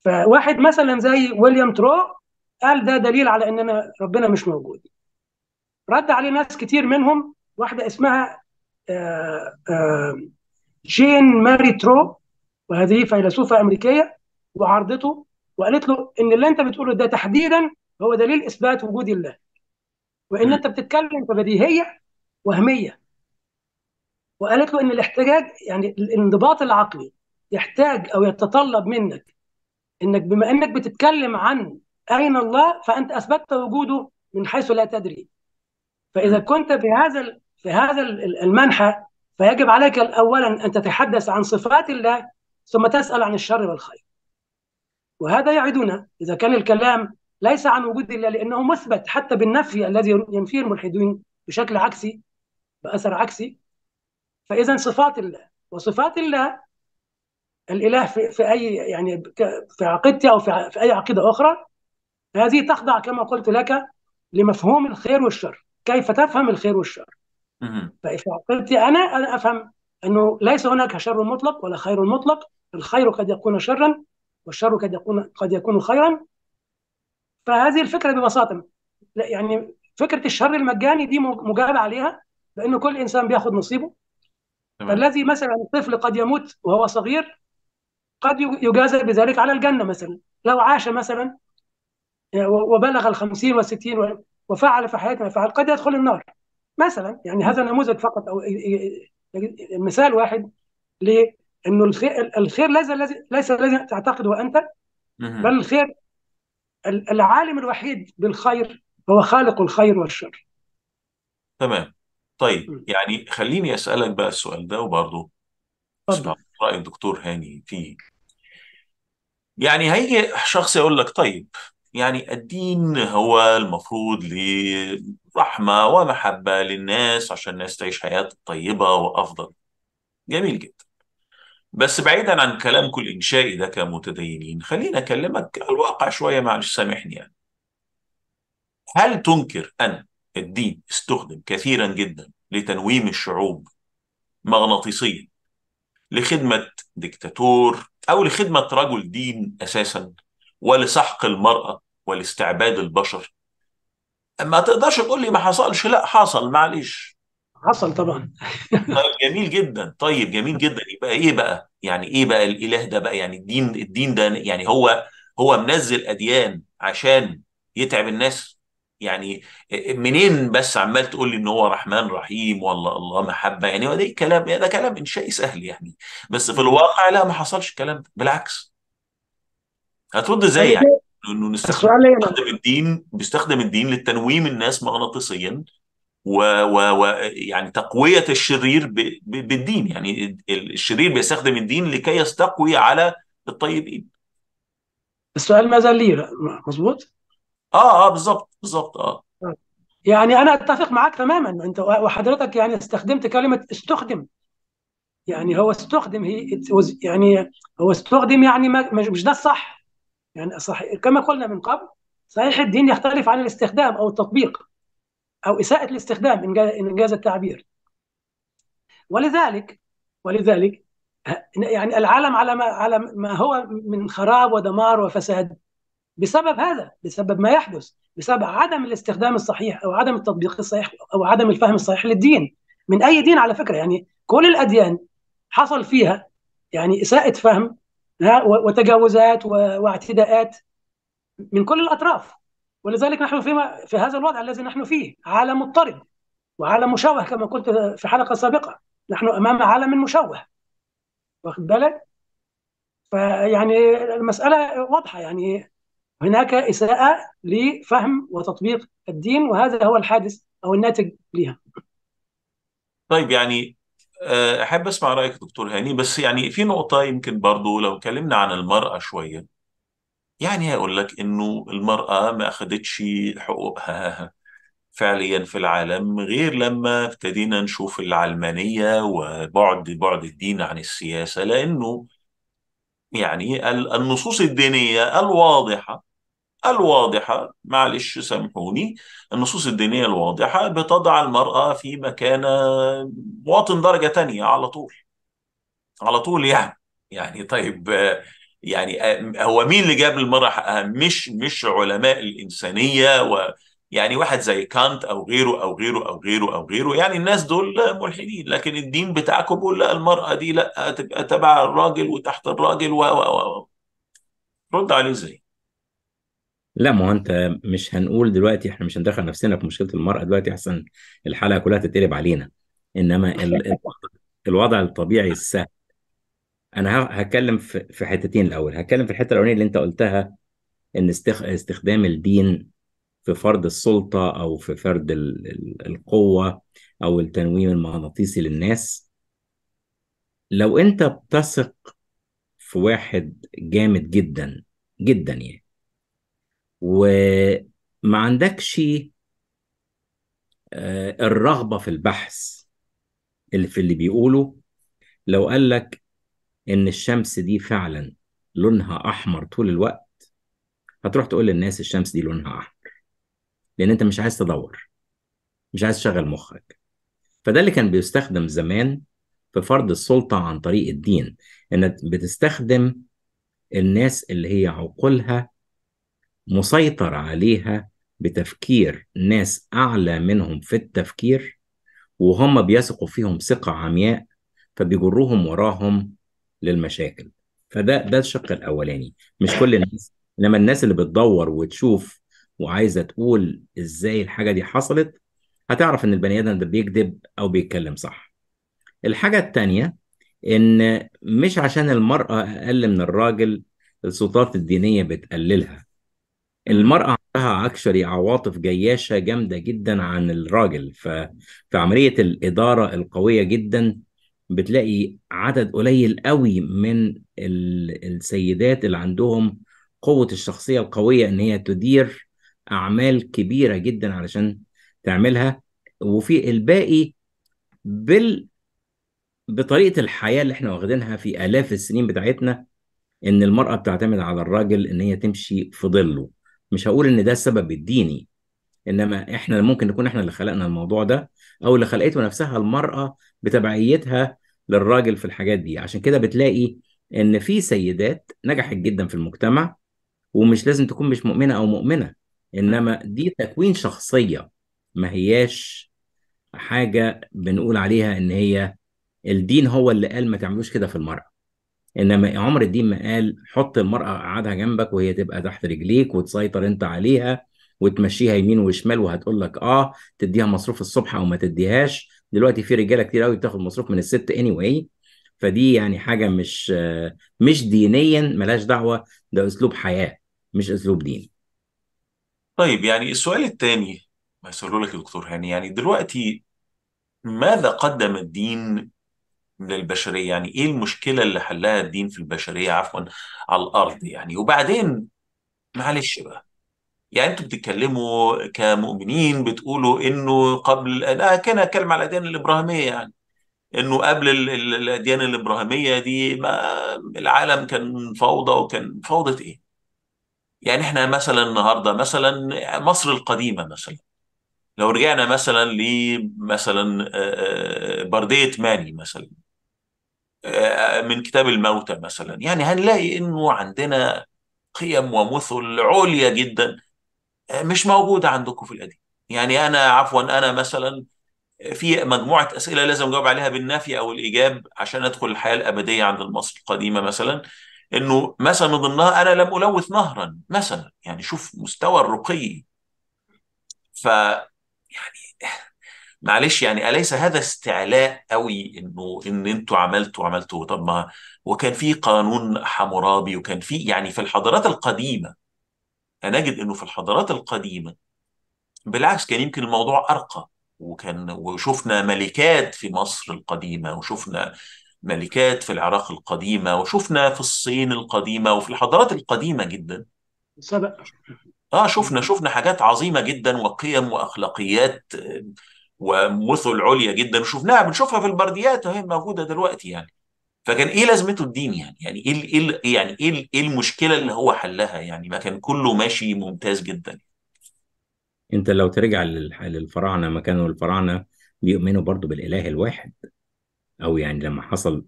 فواحد مثلا زي ويليام ترو قال ده دليل على اننا ربنا مش موجود رد عليه ناس كتير منهم واحده اسمها آه، آه، جين ماري ترو وهذه فيلسوفه امريكيه وعرضته وقالت له ان اللي انت بتقوله ده تحديدا هو دليل اثبات وجود الله وان انت بتتكلم في بديهيه وهميه وقالت له ان الاحتجاج يعني الانضباط العقلي يحتاج او يتطلب منك انك بما انك بتتكلم عن اين الله فانت اثبتت وجوده من حيث لا تدري فاذا كنت في هذا في هذا المنحى فيجب عليك اولا ان تتحدث عن صفات الله ثم تسال عن الشر والخير وهذا يعدنا إذا كان الكلام ليس عن وجود الله لأنه مثبت حتى بالنفي الذي ينفيه الملحدون بشكل عكسي بأثر عكسي فإذا صفات الله وصفات الله الإله في, في أي يعني في عقيدتي أو في, في أي عقيدة أخرى هذه تخضع كما قلت لك لمفهوم الخير والشر كيف تفهم الخير والشر ففي عقيدتي أنا أنا أفهم أنه ليس هناك شر مطلق ولا خير مطلق الخير قد يكون شرا والشر قد يكون قد يكون خيرا فهذه الفكره ببساطه لا يعني فكره الشر المجاني دي مجاب عليها لان كل انسان بياخد نصيبه تمام. فالذي مثلا طفل قد يموت وهو صغير قد يجازى بذلك على الجنه مثلا لو عاش مثلا آه، وبلغ ال 50 وال 60 وفعل في حياته ما فعل قد يدخل النار مثلا يعني هذا نموذج فقط او مثال واحد انه الخير الخير ليس ليس الذي تعتقده انت بل الخير العالم الوحيد بالخير هو خالق الخير والشر تمام طيب يعني خليني اسالك بقى السؤال ده وبرضه اسمع راي الدكتور هاني فيه يعني هيجي شخص يقول لك طيب يعني الدين هو المفروض لرحمه ومحبه للناس عشان الناس تعيش حياه طيبه وافضل جميل جدا بس بعيدا عن كلام كل انشائي ده كمتدينين خلينا اكلمك الواقع شويه معلش سامحني يعني هل تنكر ان الدين استخدم كثيرا جدا لتنويم الشعوب مغناطيسيا لخدمه ديكتاتور او لخدمه رجل دين اساسا ولسحق المراه ولاستعباد البشر ما تقدرش تقول لي ما حصلش لا حصل معلش حصل طبعا طيب جميل جدا طيب جميل جدا يبقى ايه بقى يعني ايه بقى الاله ده بقى يعني الدين الدين ده يعني هو هو منزل اديان عشان يتعب الناس يعني منين بس عمال تقول لي ان هو رحمن رحيم ولا الله محبه يعني هو ده كلام ده كلام انشائي سهل يعني بس في الواقع لا ما حصلش الكلام ده بالعكس هترد ازاي طيب، يعني انه نستخدم بيستخدم الدين بيستخدم الدين للتنويم الناس مغناطيسيا ويعني تقويه الشرير بالدين يعني الشرير بيستخدم الدين لكي يستقوي على الطيبين السؤال ما زال لي مظبوط اه اه بالظبط بالظبط اه يعني انا اتفق معك تماما انت وحضرتك يعني استخدمت كلمه استخدم يعني هو استخدم هي يعني هو استخدم يعني مش ده الصح يعني صح كما قلنا من قبل صحيح الدين يختلف عن الاستخدام او التطبيق أو إساءة الاستخدام إن إنجاز التعبير ولذلك ولذلك يعني العالم على ما على ما هو من خراب ودمار وفساد بسبب هذا بسبب ما يحدث بسبب عدم الاستخدام الصحيح او عدم التطبيق الصحيح او عدم الفهم الصحيح للدين من اي دين على فكره يعني كل الاديان حصل فيها يعني اساءه فهم وتجاوزات واعتداءات من كل الاطراف ولذلك نحن فيما في هذا الوضع الذي نحن فيه عالم مضطرب وعالم مشوه كما قلت في حلقه سابقه نحن امام عالم مشوه واخد بالك فيعني المساله واضحه يعني هناك اساءه لفهم وتطبيق الدين وهذا هو الحادث او الناتج لها طيب يعني آه، احب اسمع رايك دكتور هاني بس يعني في نقطه يمكن برضو لو اتكلمنا عن المراه شويه يعني هقول لك انه المرأة ما اخدتش حقوقها فعليا في العالم غير لما ابتدينا نشوف العلمانية وبعد بعد الدين عن السياسة لأنه يعني النصوص الدينية الواضحة الواضحة معلش سامحوني النصوص الدينية الواضحة بتضع المرأة في مكانة مواطن درجة تانية على طول على طول يعني يعني طيب يعني آه، هو مين اللي جاب المرح مش مش علماء الانسانيه و يعني واحد زي كانت او غيره او غيره او غيره او غيره يعني الناس دول ملحدين لكن الدين بتاعكم بيقول لا المراه دي لا تبقى تبع الراجل وتحت الراجل و و و رد عليه ازاي؟ لا ما هو انت مش هنقول دلوقتي احنا مش هندخل نفسنا في مشكله المراه دلوقتي احسن الحلقه كلها تتقلب علينا انما الوضع الطبيعي السهل انا هتكلم في حتتين الاول هتكلم في الحته الاولانيه اللي انت قلتها ان استخدام الدين في فرض السلطه او في فرض القوه او التنويم المغناطيسي للناس لو انت بتثق في واحد جامد جدا جدا يعني وما عندكش آه، الرغبه في البحث اللي في اللي بيقوله لو قال لك ان الشمس دي فعلا لونها احمر طول الوقت هتروح تقول للناس الشمس دي لونها احمر لان انت مش عايز تدور مش عايز تشغل مخك فده اللي كان بيستخدم زمان في فرض السلطه عن طريق الدين ان بتستخدم الناس اللي هي عقولها مسيطر عليها بتفكير ناس اعلى منهم في التفكير وهم بيثقوا فيهم ثقه عمياء فبيجروهم وراهم للمشاكل فده ده الشق الاولاني مش كل الناس انما الناس اللي بتدور وتشوف وعايزه تقول ازاي الحاجه دي حصلت هتعرف ان البني ادم ده بيكذب او بيتكلم صح الحاجه الثانيه ان مش عشان المراه اقل من الراجل السلطات الدينيه بتقللها المراه عندها اكشري عواطف جياشه جامده جدا عن الراجل ف... فعمليه الاداره القويه جدا بتلاقي عدد قليل قوي من السيدات اللي عندهم قوة الشخصية القوية إن هي تدير أعمال كبيرة جدا علشان تعملها وفي الباقي بال بطريقة الحياة اللي احنا واخدينها في آلاف السنين بتاعتنا إن المرأة بتعتمد على الراجل إن هي تمشي في ظله مش هقول إن ده السبب الديني انما احنا ممكن نكون احنا اللي خلقنا الموضوع ده او اللي خلقته نفسها المراه بتبعيتها للراجل في الحاجات دي عشان كده بتلاقي ان في سيدات نجحت جدا في المجتمع ومش لازم تكون مش مؤمنه او مؤمنه انما دي تكوين شخصيه ما هياش حاجه بنقول عليها ان هي الدين هو اللي قال ما تعملوش كده في المراه انما عمر الدين ما قال حط المراه قعدها جنبك وهي تبقى تحت رجليك وتسيطر انت عليها وتمشيها يمين وشمال وهتقول لك اه تديها مصروف الصبح او ما تديهاش دلوقتي في رجاله كتير قوي بتاخد مصروف من الست اني anyway فدي يعني حاجه مش مش دينيا ملهاش دعوه ده اسلوب حياه مش اسلوب دين طيب يعني السؤال الثاني ما يسأله لك دكتور هاني يعني دلوقتي ماذا قدم الدين للبشرية يعني إيه المشكلة اللي حلها الدين في البشرية عفوا على الأرض يعني وبعدين معلش بقى يعني انتوا بتتكلموا كمؤمنين بتقولوا انه قبل انا كان اتكلم على الاديان الابراهيميه يعني انه قبل ال... ال... الاديان الابراهيميه دي ما العالم كان فوضى وكان فوضى ايه؟ يعني احنا مثلا النهارده مثلا مصر القديمه مثلا لو رجعنا مثلا ل مثلا برديه ماني مثلا من كتاب الموتى مثلا يعني هنلاقي انه عندنا قيم ومثل عليا جدا آه، مش موجوده عندكم في القديم يعني انا عفوا انا مثلا آه، في مجموعه اسئله لازم اجاوب عليها بالنفي او الايجاب عشان ادخل الحياه الابديه عند المصري القديمه مثلا انه مثلا من ضمنها انا لم الوث نهرا مثلا يعني شوف مستوى الرقي ف يعني معلش يعني اليس هذا استعلاء قوي انه ان انتوا عملتوا عملتوا طب ما وكان في قانون حمورابي وكان في يعني في الحضارات القديمه هنجد انه في الحضارات القديمه بالعكس كان يمكن الموضوع ارقى وكان وشفنا ملكات في مصر القديمه وشفنا ملكات في العراق القديمه وشفنا في الصين القديمه وفي الحضارات القديمه جدا سبق اه شفنا شفنا حاجات عظيمه جدا وقيم واخلاقيات آه، ومثل عليا جدا وشفناها بنشوفها في البرديات وهي موجوده دلوقتي يعني فكان ايه لازمته الدين يعني يعني ايه ايه يعني ايه ايه المشكله اللي هو حلها يعني ما كان كله ماشي ممتاز جدا انت لو ترجع للفراعنه ما كانوا الفراعنه بيؤمنوا برضو بالاله الواحد او يعني لما حصل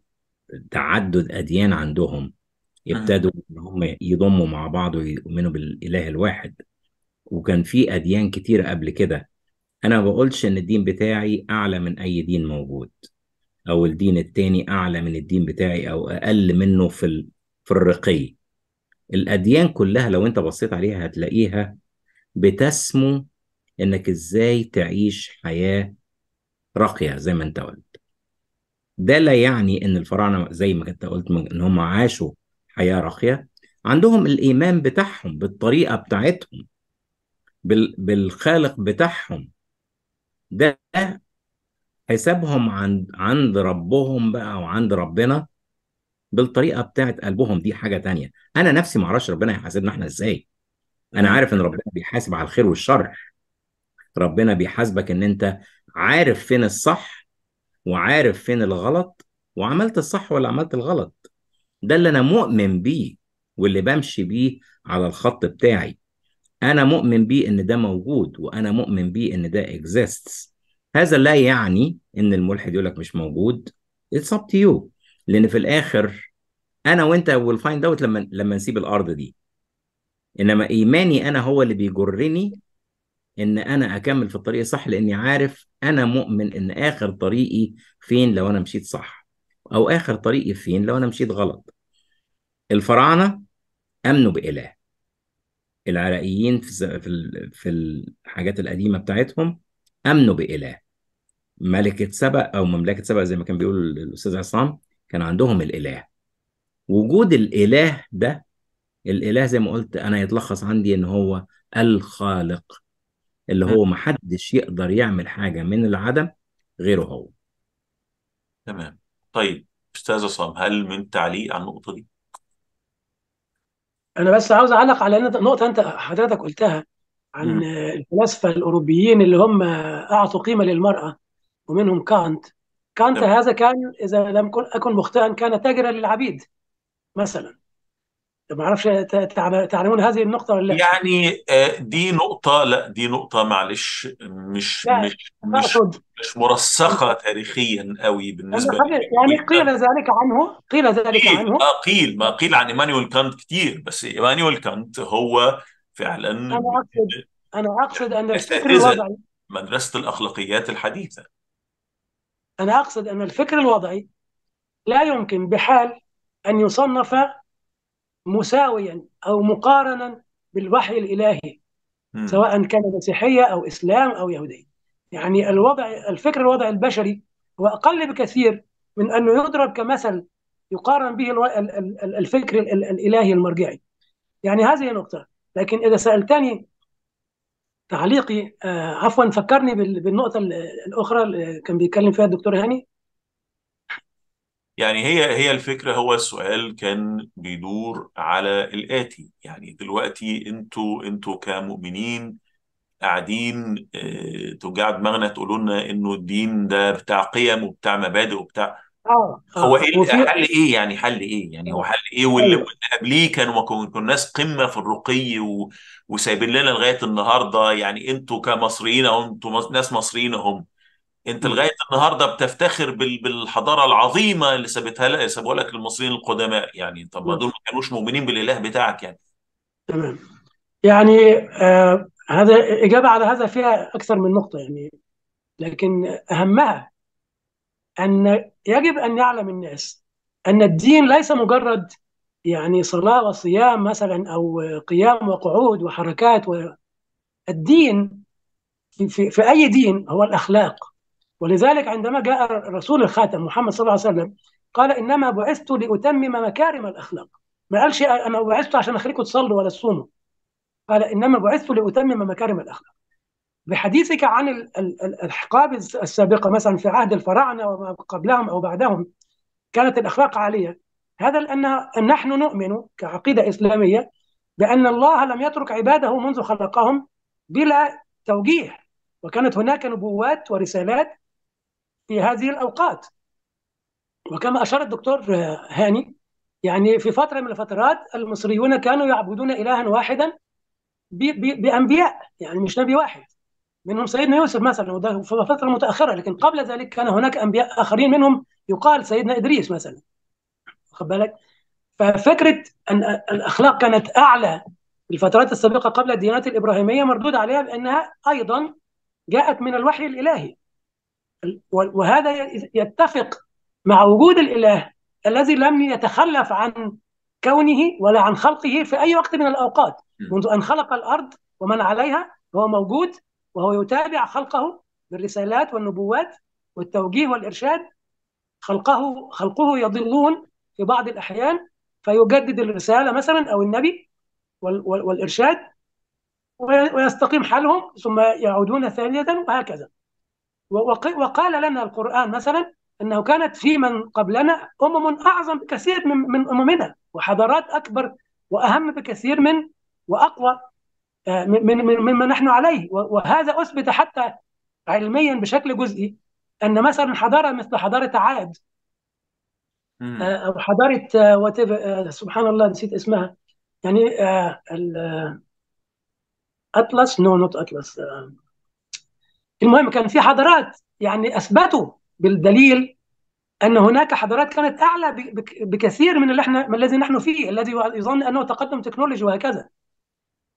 تعدد اديان عندهم ابتدوا ان هم يضموا مع بعض ويؤمنوا بالاله الواحد وكان في اديان كتيره قبل كده انا ما بقولش ان الدين بتاعي اعلى من اي دين موجود او الدين التاني اعلى من الدين بتاعي او اقل منه في في الرقي الاديان كلها لو انت بصيت عليها هتلاقيها بتسمو انك ازاي تعيش حياه راقيه زي ما انت قلت ده لا يعني ان الفراعنه زي ما انت قلت ان هم عاشوا حياه راقيه عندهم الايمان بتاعهم بالطريقه بتاعتهم بالخالق بتاعهم ده حسابهم عند عند ربهم بقى وعند ربنا بالطريقه بتاعت قلبهم دي حاجه تانية انا نفسي ما اعرفش ربنا هيحاسبنا احنا ازاي انا عارف ان ربنا بيحاسب على الخير والشر ربنا بيحاسبك ان انت عارف فين الصح وعارف فين الغلط وعملت الصح ولا عملت الغلط ده اللي انا مؤمن بيه واللي بمشي بيه على الخط بتاعي انا مؤمن بيه ان ده موجود وانا مؤمن بيه ان ده exists هذا لا يعني ان الملحد يقول لك مش موجود اتس اب تو يو لان في الاخر انا وانت والفاين فايند اوت لما لما نسيب الارض دي انما ايماني انا هو اللي بيجرني ان انا اكمل في الطريق الصح لاني عارف انا مؤمن ان اخر طريقي فين لو انا مشيت صح او اخر طريقي فين لو انا مشيت غلط الفراعنه امنوا باله العراقيين في في الحاجات القديمه بتاعتهم امنوا باله ملكه سبأ او مملكه سبأ زي ما كان بيقول الاستاذ عصام كان عندهم الاله وجود الاله ده الاله زي ما قلت انا يتلخص عندي ان هو الخالق اللي هو ما حدش يقدر يعمل حاجه من العدم غيره هو تمام طيب استاذ عصام هل من تعليق على النقطه دي انا بس عاوز اعلق على نقطه انت حضرتك قلتها عن الفلاسفه الاوروبيين اللي هم اعطوا قيمه للمراه ومنهم كانت كانت نعم. هذا كان اذا لم اكن مخطئا كان تاجرا للعبيد مثلا ما اعرفش تعلمون هذه النقطه ولا يعني آه، دي نقطه لا دي نقطه معلش مش مش مش, مش مرسخه تاريخيا قوي بالنسبه يعني إيه، قيل ذلك عنه قيل ذلك عنه ما آه، قيل ما قيل عن ايمانويل كانت كتير بس ايمانويل كانت هو فعلا انا اقصد انا اقصد ان الفكر الوضعي مدرسه الاخلاقيات الحديثه انا اقصد ان الفكر الوضعي لا يمكن بحال ان يصنف مساويا او مقارنا بالوحي الالهي م. سواء كان مسيحيه او اسلام او يهوديه يعني الوضع الفكر الوضعي البشري هو اقل بكثير من انه يضرب كمثل يقارن به الفكر الالهي المرجعي يعني هذه نقطه لكن اذا سالتني تعليقي آه عفوا فكرني بالنقطه الاخرى اللي كان بيتكلم فيها الدكتور هاني يعني هي هي الفكره هو السؤال كان بيدور على الاتي يعني دلوقتي انتوا انتوا كمؤمنين قاعدين آه، توجع دماغنا تقولوا لنا انه الدين ده بتاع قيم وبتاع مبادئ وبتاع اه هو ايه وفي حل ايه يعني حل ايه يعني هو حل ايه واللي ايوه واللي قبليه كانوا كانوا ناس قمه في الرقي و... وسايبين لنا لغايه النهارده يعني انتوا كمصريين او انتوا ناس مصريين هم انت إيه. لغايه النهارده بتفتخر بال... بالحضاره العظيمه اللي سابتها لك سابوها لك المصريين القدماء يعني طب ما إيه. دول ما كانوش مؤمنين بالاله بتاعك يعني تمام يعني آه هذا إجابة على هذا فيها أكثر من نقطة يعني لكن أهمها ان يجب ان يعلم الناس ان الدين ليس مجرد يعني صلاه وصيام مثلا او قيام وقعود وحركات و... الدين في, في, اي دين هو الاخلاق ولذلك عندما جاء رسول الخاتم محمد صلى الله عليه وسلم قال انما بعثت لاتمم مكارم الاخلاق ما قالش انا بعثت عشان اخليكم تصلوا ولا تصوموا قال انما بعثت لاتمم مكارم الاخلاق بحديثك عن الحقاب السابقة مثلا في عهد الفراعنة وما قبلهم أو بعدهم كانت الأخلاق عالية هذا لأن نحن نؤمن كعقيدة إسلامية بأن الله لم يترك عباده منذ خلقهم بلا توجيه وكانت هناك نبوات ورسالات في هذه الأوقات وكما أشار الدكتور هاني يعني في فترة من الفترات المصريون كانوا يعبدون إلها واحدا بأنبياء يعني مش نبي واحد منهم سيدنا يوسف مثلا وده في فتره متاخره لكن قبل ذلك كان هناك انبياء اخرين منهم يقال سيدنا ادريس مثلا واخد بالك ففكره ان الاخلاق كانت اعلى في الفترات السابقه قبل الديانات الابراهيميه مردود عليها بانها ايضا جاءت من الوحي الالهي وهذا يتفق مع وجود الاله الذي لم يتخلف عن كونه ولا عن خلقه في اي وقت من الاوقات منذ ان خلق الارض ومن عليها هو موجود وهو يتابع خلقه بالرسالات والنبوات والتوجيه والإرشاد خلقه خلقه يضلون في بعض الأحيان فيجدد الرسالة مثلا أو النبي والإرشاد ويستقيم حالهم ثم يعودون ثانية وهكذا وقال لنا القرآن مثلا أنه كانت في من قبلنا أمم أعظم بكثير من أممنا وحضارات أكبر وأهم بكثير من وأقوى من مما نحن عليه وهذا اثبت حتى علميا بشكل جزئي ان مثلا حضاره مثل حضاره عاد آه، او حضاره آه، آه، سبحان الله نسيت اسمها يعني اطلس نو نوت اطلس المهم كان في حضارات يعني اثبتوا بالدليل ان هناك حضارات كانت اعلى بكثير من اللي احنا من الذي نحن فيه الذي يظن انه تقدم تكنولوجي وهكذا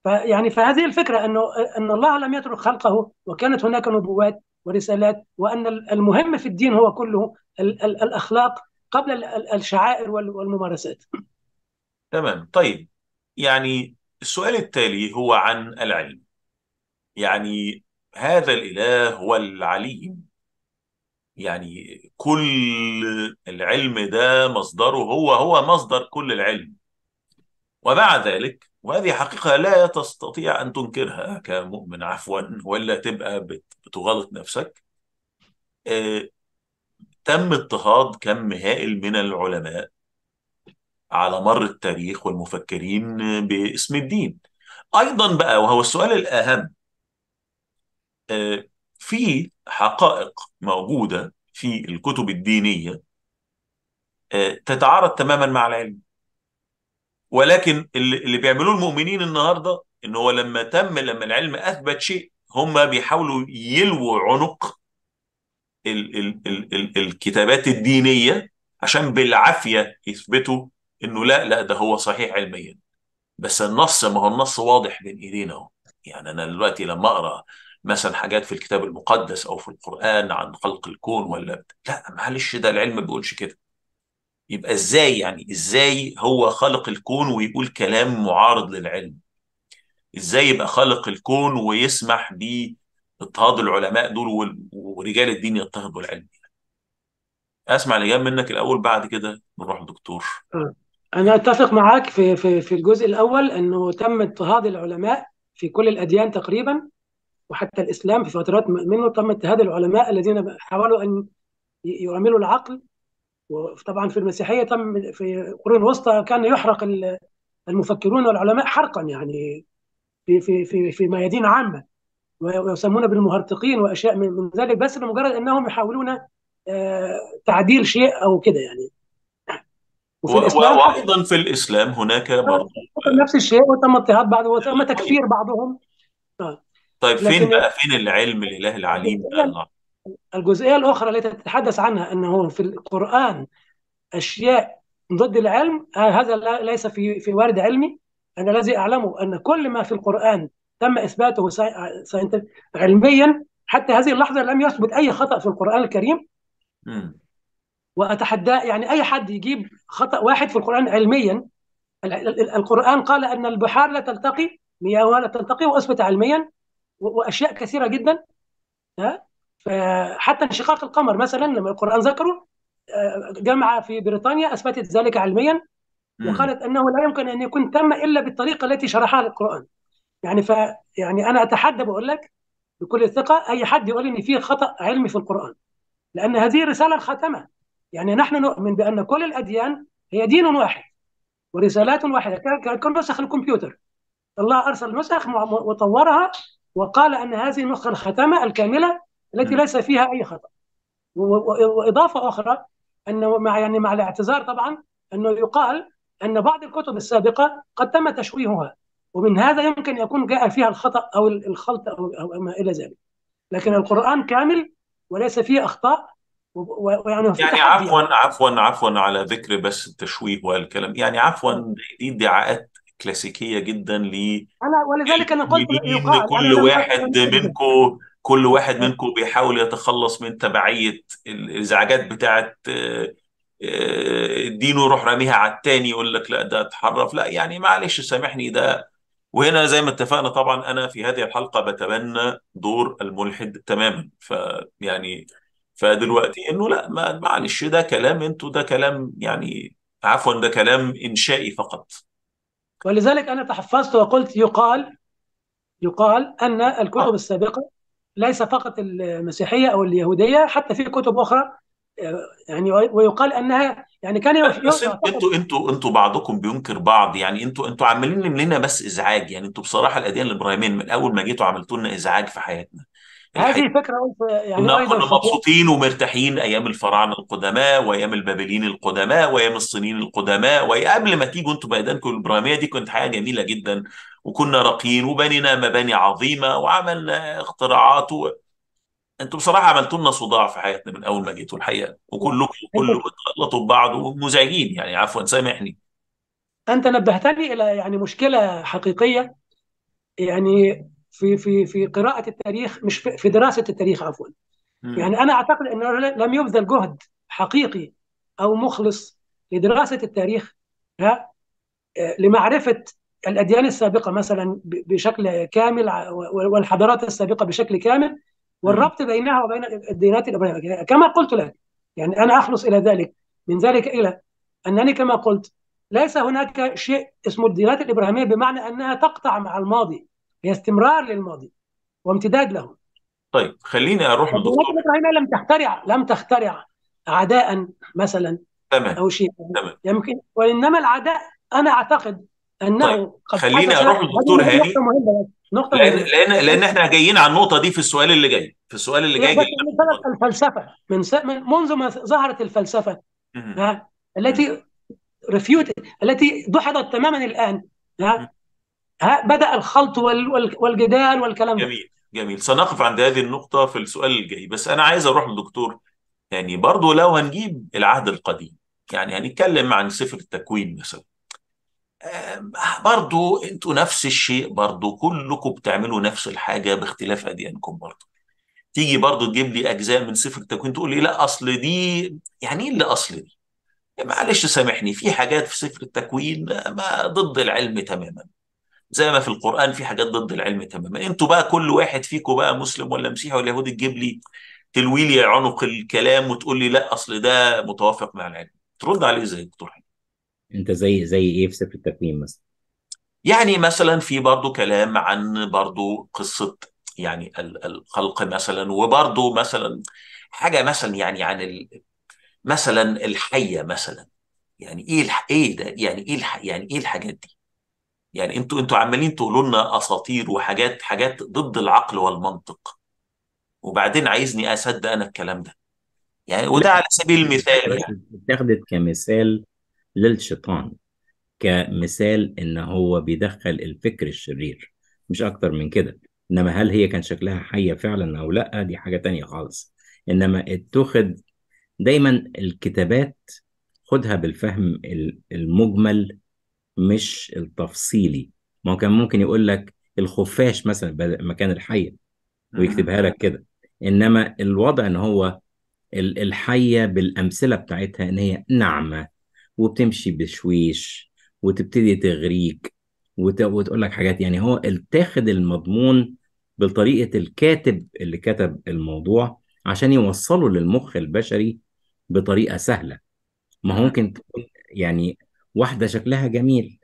فيعني فهذه الفكره انه ان الله لم يترك خلقه وكانت هناك نبوات ورسالات وان المهم في الدين هو كله الاخلاق قبل الشعائر والممارسات. تمام طيب يعني السؤال التالي هو عن العلم. يعني هذا الاله هو العليم يعني كل العلم ده مصدره هو هو مصدر كل العلم ومع ذلك وهذه حقيقة لا تستطيع أن تنكرها كمؤمن عفوا ولا تبقى بتغلط نفسك آه، تم اضطهاد كم هائل من العلماء على مر التاريخ والمفكرين باسم الدين أيضا بقى وهو السؤال الأهم آه، في حقائق موجودة في الكتب الدينية آه، تتعارض تماما مع العلم ولكن اللي بيعملوه المؤمنين النهارده ان هو لما تم لما العلم اثبت شيء هم بيحاولوا يلووا عنق ال ال ال ال الكتابات الدينيه عشان بالعافيه يثبتوا انه لا لا ده هو صحيح علميا بس النص ما هو النص واضح بين ايدينا اهو يعني انا دلوقتي لما اقرا مثلا حاجات في الكتاب المقدس او في القران عن خلق الكون ولا لا معلش ده العلم ما بيقولش كده يبقى ازاي يعني ازاي هو خلق الكون ويقول كلام معارض للعلم ازاي يبقى خلق الكون ويسمح باضطهاد العلماء دول ورجال الدين يضطهدوا العلم اسمع الاجابه منك الاول بعد كده نروح للدكتور انا اتفق معاك في في في الجزء الاول انه تم اضطهاد العلماء في كل الاديان تقريبا وحتى الاسلام في فترات منه تم اضطهاد العلماء الذين حاولوا ان يعملوا العقل وطبعا في المسيحيه تم في القرون الوسطى كان يحرق المفكرون والعلماء حرقا يعني في في في في ميادين عامه ويسمون بالمهرطقين واشياء من ذلك بس لمجرد انهم يحاولون آه، تعديل شيء او كده يعني وايضا في الاسلام هناك آه، برضه نفس الشيء وتم اضطهاد بعض وتم آه. تكفير بعضهم طيب فين بقى فين العلم الاله العليم بقى الجزئيه الاخرى التي تتحدث عنها انه في القران اشياء ضد العلم آه، هذا ليس في في وارد علمي انا الذي اعلمه ان كل ما في القران تم اثباته علميا حتى هذه اللحظه لم يثبت اي خطا في القران الكريم واتحدى يعني اي حد يجيب خطا واحد في القران علميا القران قال ان البحار لا تلتقي مياهها لا تلتقي واثبت علميا واشياء كثيره جدا ها فحتى انشقاق القمر مثلا لما القرآن ذكره آه، جامعة في بريطانيا أثبتت ذلك علميا وقالت أنه لا يمكن أن يكون تم إلا بالطريقة التي شرحها القرآن يعني ف يعني أنا أتحدى بقول لك بكل ثقة أي حد يقول إن في خطأ علمي في القرآن لأن هذه الرساله الخاتمة يعني نحن نؤمن بأن كل الأديان هي دين واحد ورسالات واحدة كنسخ الكمبيوتر الله أرسل نسخ وطورها وقال أن هذه النسخة الخاتمة الكاملة التي ليس فيها اي خطا واضافه اخرى انه مع يعني مع الاعتذار طبعا انه يقال ان بعض الكتب السابقه قد تم تشويهها ومن هذا يمكن يكون جاء فيها الخطا او الخلط او او ما الى ذلك لكن القران كامل وليس فيه اخطاء ويعني في يعني عفوا عفوا عفوا على ذكر بس التشويه والكلام يعني عفوا نعم. دي ادعاءات كلاسيكيه جدا ل انا ولذلك انا قلت يقال كل يعني واحد منكم كل واحد نعم. منكم بيحاول يتخلص من تبعيه الازعاجات بتاعه آه، آه، دينه روح راميها على التاني يقول لك لا ده اتحرف لا يعني معلش سامحني ده وهنا زي ما اتفقنا طبعا انا في هذه الحلقه بتبنى دور الملحد تماما فيعني فدلوقتي انه لا معلش ده كلام انتوا ده كلام يعني عفوا ده كلام انشائي فقط ولذلك انا تحفظت وقلت يقال يقال ان الكتب آه. السابقه ليس فقط المسيحيه او اليهوديه حتى في كتب اخرى يعني ويقال انها يعني كان بس انتوا انتوا انتوا بعضكم بينكر بعض يعني انتوا انتوا عاملين لنا بس ازعاج يعني انتوا بصراحه الاديان الابراهيميه من اول ما جيتوا عملتوا لنا ازعاج في حياتنا هذه فكره يعني, يعني كنا, كنا مبسوطين ومرتاحين ايام الفراعنه القدماء وايام البابليين القدماء وايام الصينيين القدماء وقبل ما تيجوا انتوا بأيدانكم الابراهيميه دي كانت حاجه جميله جدا وكنا راقيين وبنينا مباني عظيمه وعملنا اختراعات و... انتوا بصراحه عملتوا لنا صداع في حياتنا من اول ما جيتوا الحقيقه وكلكم كله بتغلطوا ببعض ومزعجين يعني عفوا سامحني انت نبهتني الى يعني مشكله حقيقيه يعني في في في قراءه التاريخ مش في دراسه التاريخ عفوا يعني انا اعتقد انه لم يبذل جهد حقيقي او مخلص لدراسه التاريخ ها آه، لمعرفه الاديان السابقه مثلا بشكل كامل والحضارات السابقه بشكل كامل والربط بينها وبين الديانات الابراهيميه يعني كما قلت لك يعني انا اخلص الى ذلك من ذلك الى انني كما قلت ليس هناك شيء اسمه الديانات الابراهيميه بمعنى انها تقطع مع الماضي هي استمرار للماضي وامتداد له طيب خليني اروح للدكتور يعني الابراهيميه لم تخترع لم تخترع عداء مثلا تمام او شيء تمام يمكن وانما العداء انا اعتقد انه طيب. قد خليني اروح للدكتور هاني نقطة لأن, لأن لأن احنا جايين على النقطة دي في السؤال اللي جاي، في السؤال اللي جاي, جاي من الفلسفة من, س... من منذ ما ظهرت الفلسفة ها التي ريفيوت التي دحضت تماما الآن ها بدأ الخلط والجدال والكلام ده جميل جميل سنقف عند هذه النقطة في السؤال الجاي بس أنا عايز أروح للدكتور يعني برضه لو هنجيب العهد القديم يعني هنتكلم عن سفر التكوين مثلا آه، برضه انتوا نفس الشيء برضه كلكم بتعملوا نفس الحاجة باختلاف أديانكم برضه تيجي برضه تجيب لي أجزاء من سفر التكوين تقول لي لا أصل دي يعني إيه اللي أصل دي؟ معلش سامحني في حاجات في سفر التكوين ما ضد العلم تماما زي ما في القرآن في حاجات ضد العلم تماما انتوا بقى كل واحد فيكم بقى مسلم ولا مسيحي ولا يهودي تجيب لي تلوي لي عنق الكلام وتقول لي لا اصل ده متوافق مع العلم ترد عليه ازاي دكتور حاج انت زي زي ايه في سفر التكوين مثلا يعني مثلا في برضو كلام عن برضو قصة يعني الخلق مثلا وبرضو مثلا حاجة مثلا يعني عن ال... مثلا الحية مثلا يعني ايه الح... ايه ده يعني ايه الح... يعني ايه الحاجات دي يعني انتوا انتوا عمالين تقولوا لنا اساطير وحاجات حاجات ضد العقل والمنطق وبعدين عايزني اصدق انا الكلام ده يعني وده على سبيل المثال يعني اتاخدت كمثال للشيطان كمثال ان هو بيدخل الفكر الشرير مش اكتر من كده انما هل هي كان شكلها حيه فعلا او لا دي حاجه تانية خالص انما اتخذ دايما الكتابات خدها بالفهم المجمل مش التفصيلي ما هو كان ممكن يقول لك الخفاش مثلا مكان الحيه ويكتبها لك كده انما الوضع ان هو الحيه بالامثله بتاعتها ان هي ناعمه وبتمشي بشويش وتبتدي تغريك وتقول لك حاجات يعني هو اتاخد المضمون بطريقه الكاتب اللي كتب الموضوع عشان يوصله للمخ البشري بطريقه سهله ما هو ممكن تكون يعني واحده شكلها جميل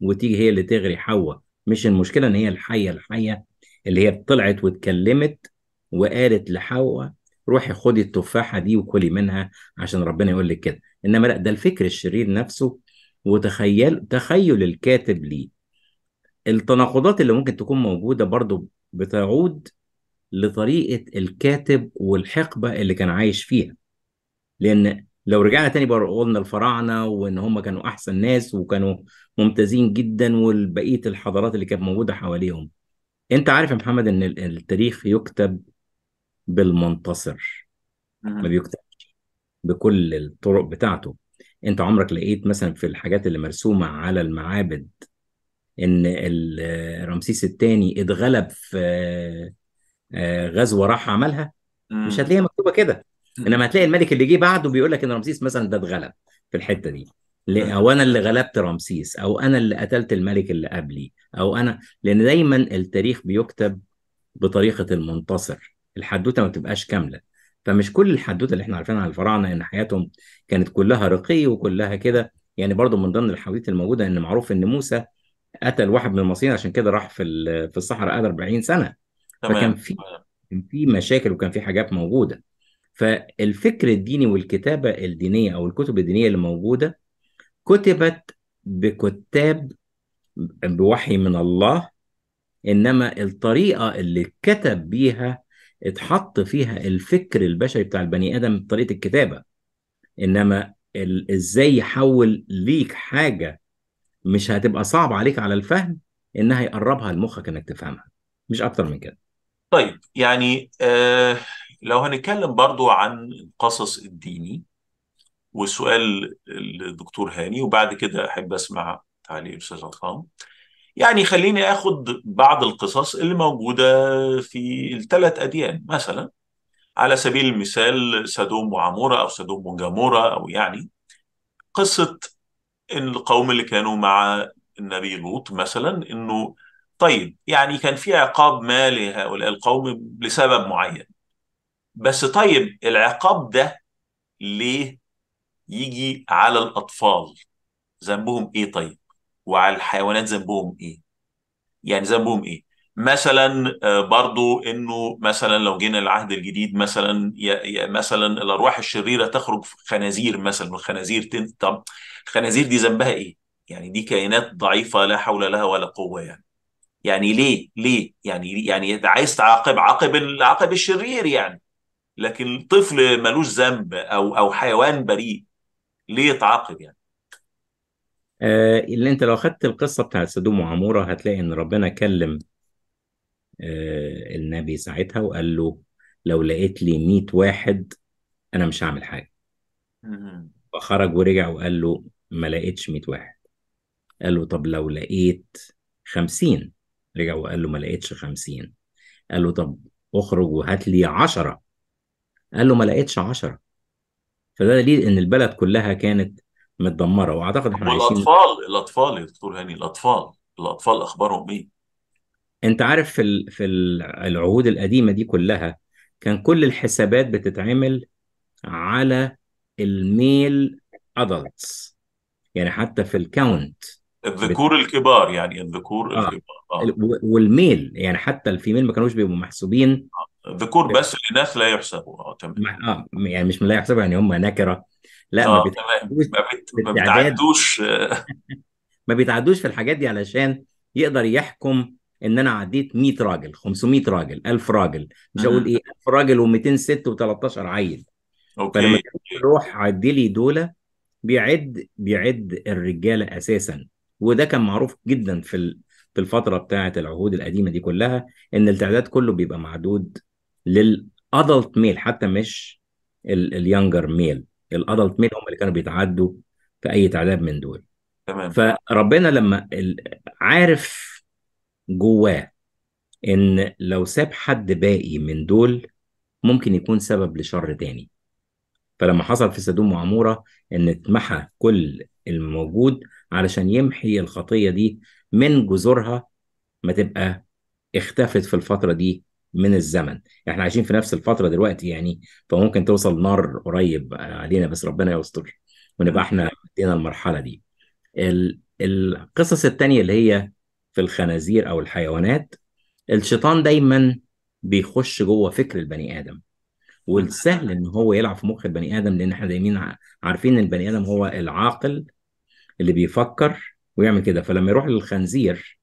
وتيجي هي اللي تغري حواء مش المشكله ان هي الحيه الحيه اللي هي طلعت واتكلمت وقالت لحواء روحي خدي التفاحه دي وكلي منها عشان ربنا يقول لك كده انما لا ده الفكر الشرير نفسه وتخيل تخيل الكاتب ليه التناقضات اللي ممكن تكون موجوده برضو بتعود لطريقه الكاتب والحقبه اللي كان عايش فيها لان لو رجعنا تاني بره قلنا الفراعنه وان هم كانوا احسن ناس وكانوا ممتازين جدا والبقيه الحضارات اللي كانت موجوده حواليهم انت عارف يا محمد ان التاريخ يكتب بالمنتصر ما بيكتبش بكل الطرق بتاعته انت عمرك لقيت مثلا في الحاجات اللي مرسومه على المعابد ان رمسيس الثاني اتغلب في آه، غزوه راح عملها مش هتلاقيها مكتوبه كده انما هتلاقي الملك اللي جه بعده بيقول لك ان رمسيس مثلا ده اتغلب في الحته دي او انا اللي غلبت رمسيس او انا اللي قتلت الملك اللي قبلي او انا لان دايما التاريخ بيكتب بطريقه المنتصر الحدوته ما بتبقاش كامله فمش كل الحدوته اللي احنا عارفينها على الفراعنه ان حياتهم كانت كلها رقي وكلها كده يعني برضو من ضمن الحواديت الموجوده ان معروف ان موسى قتل واحد من المصريين عشان كده راح في في الصحراء قعد 40 سنه تمام. فكان في كان في مشاكل وكان في حاجات موجوده فالفكر الديني والكتابة الدينية أو الكتب الدينية اللي موجودة كتبت بكتاب بوحي من الله إنما الطريقة اللي كتب بيها اتحط فيها الفكر البشري بتاع البني آدم طريقة الكتابة إنما إزاي يحول ليك حاجة مش هتبقى صعب عليك على الفهم إنها يقربها لمخك إنك تفهمها مش أكتر من كده طيب يعني آه لو هنتكلم برضو عن القصص الديني وسؤال الدكتور هاني وبعد كده احب اسمع تعليق الاستاذ عصام يعني خليني اخد بعض القصص اللي موجوده في الثلاث اديان مثلا على سبيل المثال سادوم وعموره او سادوم وجامورة او يعني قصه ان القوم اللي كانوا مع النبي لوط مثلا انه طيب يعني كان في عقاب ما لهؤلاء القوم لسبب معين بس طيب العقاب ده ليه يجي على الأطفال ذنبهم إيه طيب وعلى الحيوانات ذنبهم إيه يعني ذنبهم إيه مثلا آه، برضو انه مثلا لو جينا العهد الجديد مثلا مثلا الارواح الشريره تخرج في خنازير مثلا والخنازير طب الخنازير دي ذنبها ايه؟ يعني دي كائنات ضعيفه لا حول لها ولا قوه يعني يعني ليه؟ ليه؟ يعني يعني عايز تعاقب عاقب العاقب الشرير يعني لكن طفل ملوش ذنب او او حيوان بريء ليه يتعاقب يعني آه، اللي انت لو خدت القصه بتاعت سدوم وعموره هتلاقي ان ربنا كلم آه النبي ساعتها وقال له لو لقيت لي 100 واحد انا مش هعمل حاجه فخرج ورجع وقال له ما لقيتش 100 واحد قال له طب لو لقيت 50 رجع وقال له ما لقيتش 50 قال له طب اخرج وهات لي 10 قال له ما لقيتش 10 فده دليل ان البلد كلها كانت متدمره واعتقد احنا عايشين والاطفال الاطفال يا دكتور هاني الاطفال الاطفال اخبارهم ايه؟ انت عارف في ال... في العهود القديمه دي كلها كان كل الحسابات بتتعمل على الميل ادلتس يعني حتى في الكاونت الذكور بت... الكبار يعني الذكور آه. الكبار آه. والميل يعني حتى الفيميل ما كانوش بيبقوا محسوبين آه. الذكور بس الاناث لا يحسبون تمام اه يعني مش من لا يحسبها يعني هم نكره لا اه ما بيتعدوش ما بيتعدوش ما بيتعدوش في الحاجات دي علشان يقدر يحكم ان انا عديت 100 راجل 500 راجل 1000 راجل مش هقول ايه 1000 راجل و200 ست و13 عيل اوكي فلما يروح عدي لي دول بيعد بيعد الرجاله اساسا وده كان معروف جدا في في الفتره بتاعه العهود القديمه دي كلها ان التعداد كله بيبقى معدود لل adult male حتى مش اليانجر ميل الادلت ميل هم اللي كانوا بيتعدوا في اي تعذيب من دول تمام فربنا لما عارف جواه ان لو ساب حد باقي من دول ممكن يكون سبب لشر تاني فلما حصل في سدوم وعموره ان اتمحى كل الموجود علشان يمحي الخطيه دي من جذورها ما تبقى اختفت في الفتره دي من الزمن احنا عايشين في نفس الفتره دلوقتي يعني فممكن توصل نار قريب علينا بس ربنا يستر ونبقى احنا عندنا المرحله دي القصص الثانيه اللي هي في الخنازير او الحيوانات الشيطان دايما بيخش جوه فكر البني ادم والسهل ان هو يلعب في مخ البني ادم لان احنا دايما عارفين ان البني ادم هو العاقل اللي بيفكر ويعمل كده فلما يروح للخنزير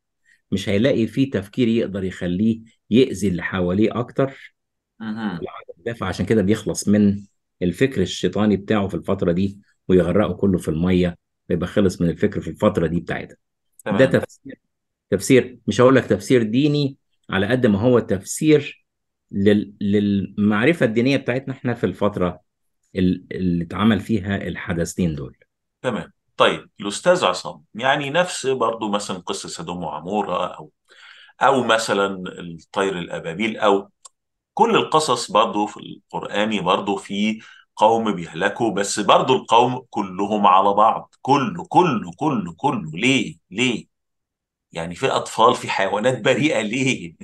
مش هيلاقي فيه تفكير يقدر يخليه يأذي اللي حواليه أكتر اها دافع عشان كده بيخلص من الفكر الشيطاني بتاعه في الفترة دي ويغرقه كله في المية ويبقى خلص من الفكر في الفترة دي بتاعتها تمام. ده تفسير تفسير مش هقول لك تفسير ديني على قد ما هو تفسير لل... للمعرفة الدينية بتاعتنا احنا في الفترة اللي اتعمل فيها الحدثين دول تمام طيب الأستاذ عصام يعني نفس برضو مثلا قصة سدوم وعمورة أو او مثلا الطير الابابيل او كل القصص برضو في القرآني برضو في قوم بيهلكوا بس برضو القوم كلهم على بعض كله كله كله كله ليه ليه يعني في أطفال في حيوانات بريئة ليه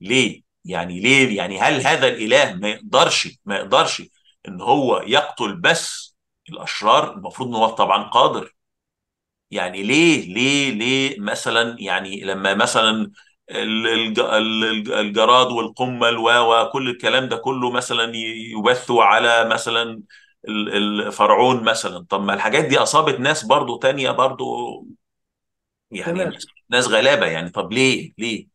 ليه يعني ليه يعني هل هذا الإله ما يقدرش ما يقدرش إن هو يقتل بس الأشرار المفروض إن هو طبعا قادر يعني ليه ليه ليه مثلا يعني لما مثلا الجراد والقمل وكل الكلام ده كله مثلا يبثوا على مثلا الفرعون مثلا طب ما الحاجات دي اصابت ناس برضو تانية برضو يعني تمام. ناس غلابه يعني طب ليه ليه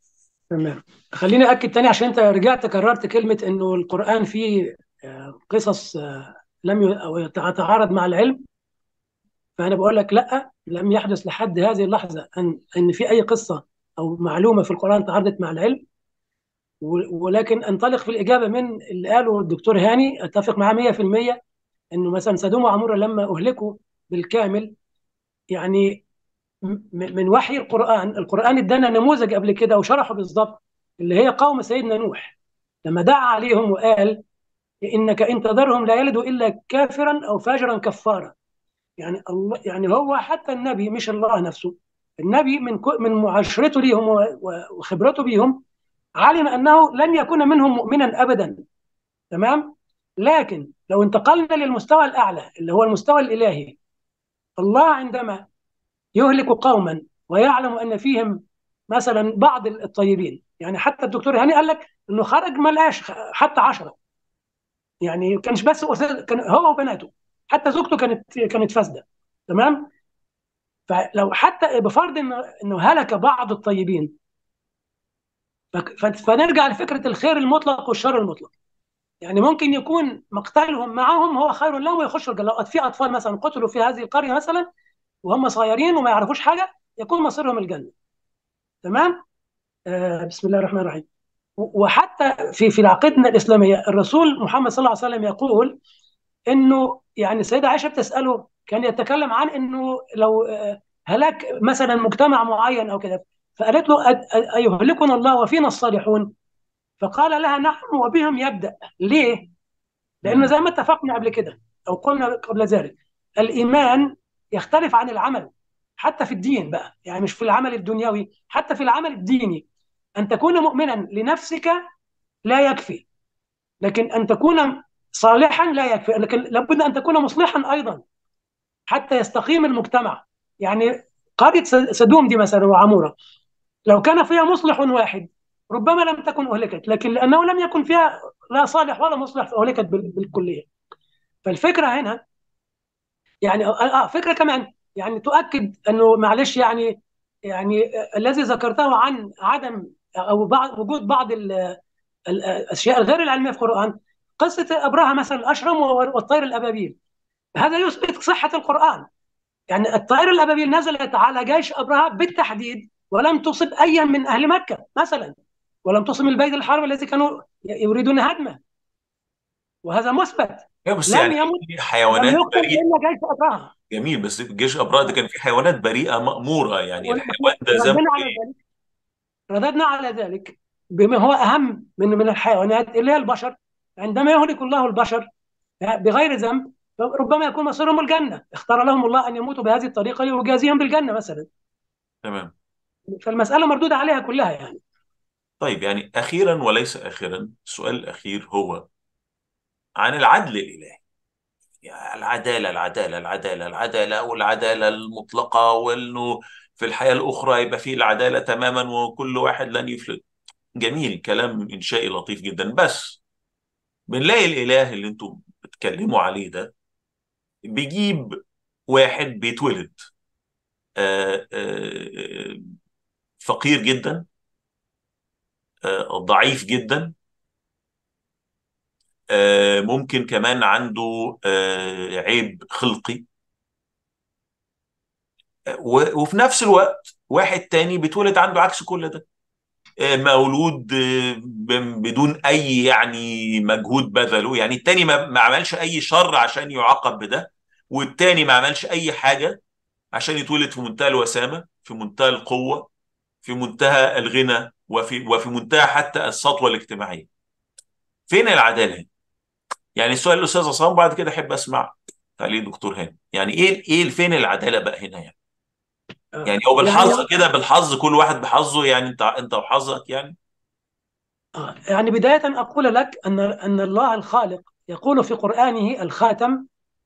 تمام خليني اكد تاني عشان انت رجعت كررت كلمه انه القران فيه آه، قصص آه، لم يتعارض مع العلم فانا بقول لك لا لم يحدث لحد هذه اللحظة أن أن في أي قصة أو معلومة في القرآن تعارضت مع العلم ولكن أنطلق في الإجابة من اللي قاله الدكتور هاني أتفق معاه 100% إنه مثلا سدوم وعمورة لما أهلكوا بالكامل يعني من وحي القرآن القرآن ادانا نموذج قبل كده وشرحه بالظبط اللي هي قوم سيدنا نوح لما دعا عليهم وقال إنك إن تذرهم لا يلدوا إلا كافرا أو فاجرا كفارا يعني الله يعني هو حتى النبي مش الله نفسه النبي من من معاشرته ليهم وخبرته بيهم علم انه لن يكون منهم مؤمنا ابدا تمام لكن لو انتقلنا للمستوى الاعلى اللي هو المستوى الالهي الله عندما يهلك قوما ويعلم ان فيهم مثلا بعض الطيبين يعني حتى الدكتور هاني قال لك انه خرج ما لقاش حتى عشرة يعني كانش بس كان هو وبناته حتى زوجته كانت كانت فاسده تمام فلو حتى بفرض انه انه هلك بعض الطيبين فنرجع لفكره الخير المطلق والشر المطلق يعني ممكن يكون مقتلهم معهم هو خير لهم ويخشوا الجنه لو في اطفال مثلا قتلوا في هذه القريه مثلا وهم صغيرين وما يعرفوش حاجه يكون مصيرهم الجنه تمام آه بسم الله الرحمن الرحيم وحتى في في عقيدتنا الاسلاميه الرسول محمد صلى الله عليه وسلم يقول انه يعني السيده عائشه بتساله كان يتكلم عن انه لو آه، هلاك مثلا مجتمع معين او كده فقالت له ايهلكنا الله وفينا الصالحون فقال لها نحن وبهم يبدا ليه؟ لان زي ما اتفقنا قبل كده او قلنا قبل ذلك الايمان يختلف عن العمل حتى في الدين بقى يعني مش في العمل الدنيوي حتى في العمل الديني ان تكون مؤمنا لنفسك لا يكفي لكن ان تكون صالحا لا يكفي لكن لابد ان تكون مصلحا ايضا حتى يستقيم المجتمع يعني قريه سدوم دي مثلا وعموره لو كان فيها مصلح واحد ربما لم تكن اهلكت لكن لانه لم يكن فيها لا صالح ولا مصلح اهلكت بالكليه فالفكره هنا يعني آه،, اه فكره كمان يعني تؤكد انه معلش يعني يعني الذي ذكرته عن عدم او بعض وجود بعض الاشياء الغير العلميه في القران قصه ابرهه مثل الاشرم والطير الابابيل هذا يثبت صحه القران يعني الطير الابابيل نزلت على جيش ابرهه بالتحديد ولم تصب ايا من اهل مكه مثلا ولم تصب البيت الحرام الذي كانوا يريدون هدمه وهذا مثبت بس لم يعني يمت حيوانات بريئه الا جيش ابرهه جميل بس جيش ابرهه ده كان في حيوانات بريئه ماموره يعني الحيوان ده ذنبه رددنا على ذلك بما هو اهم من من الحيوانات اللي هي البشر عندما يهلك الله البشر بغير ذنب ربما يكون مصيرهم الجنه اختار لهم الله ان يموتوا بهذه الطريقه ليجازيهم بالجنه مثلا تمام فالمساله مردودة عليها كلها يعني طيب يعني اخيرا وليس اخيرا السؤال الاخير هو عن العدل الالهي يعني العداله العداله العداله العداله والعداله المطلقه وانه في الحياه الاخرى يبقى فيه العداله تماما وكل واحد لن يفلت جميل كلام انشائي لطيف جدا بس بنلاقي الاله اللي انتم بتتكلموا عليه ده بيجيب واحد بيتولد آآ آه، آآ آه، آه، فقير جدا ضعيف جدا ممكن كمان عنده عيب خلقي وفي نفس الوقت واحد تاني بيتولد عنده عكس كل ده آه، مولود آه، بدون اي يعني مجهود بذله يعني التاني ما عملش اي شر عشان يعاقب بده والتاني ما عملش اي حاجه عشان يتولد في منتهى الوسامه في منتهى القوه في منتهى الغنى وفي وفي منتهى حتى السطوه الاجتماعيه فين العداله هنا؟ يعني السؤال الاستاذ عصام بعد كده احب اسمع تعليق دكتور هاني يعني ايه ايه فين العداله بقى هنا يعني آه. يعني هو بالحظ يعني كده بالحظ كل واحد بحظه يعني انت انت وحظك يعني آه، يعني بداية أقول لك أن أن الله الخالق يقول في قرآنه الخاتم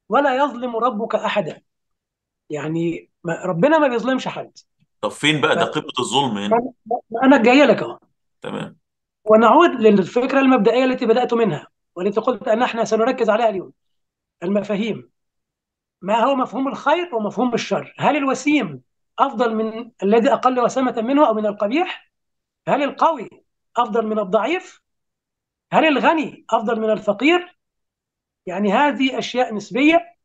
ولا يظلم ربك أحدا يعني ربنا ما بيظلمش حد طب فين بقى ده قمة الظلم هنا؟ أنا جاي لك أهو تمام ونعود للفكرة المبدئية التي بدأت منها والتي قلت أن احنا سنركز عليها اليوم المفاهيم ما هو مفهوم الخير ومفهوم الشر هل الوسيم افضل من الذي اقل وسامه منه او من القبيح هل القوي افضل من الضعيف هل الغني افضل من الفقير يعني هذه اشياء نسبيه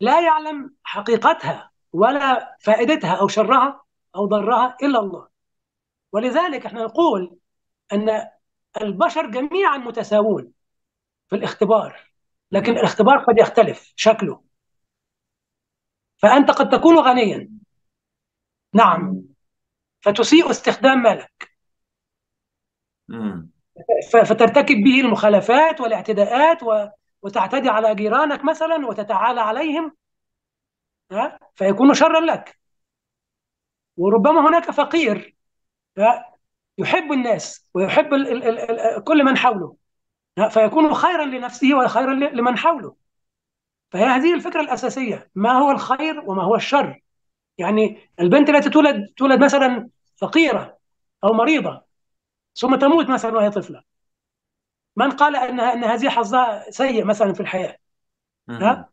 لا يعلم حقيقتها ولا فائدتها او شرها او ضرها الا الله ولذلك احنا نقول ان البشر جميعا متساوون في الاختبار لكن الاختبار قد يختلف شكله فأنت قد تكون غنيا نعم فتسيء استخدام مالك فترتكب به المخالفات والاعتداءات وتعتدي على جيرانك مثلا وتتعالى عليهم ها فيكون شرا لك وربما هناك فقير يحب الناس ويحب كل من حوله فيكون خيرا لنفسه وخيرا لمن حوله فهي هذه الفكره الاساسيه ما هو الخير وما هو الشر يعني البنت التي تولد تولد مثلا فقيره او مريضه ثم تموت مثلا وهي طفله من قال انها ان هذه حظها سيء مثلا في الحياه ها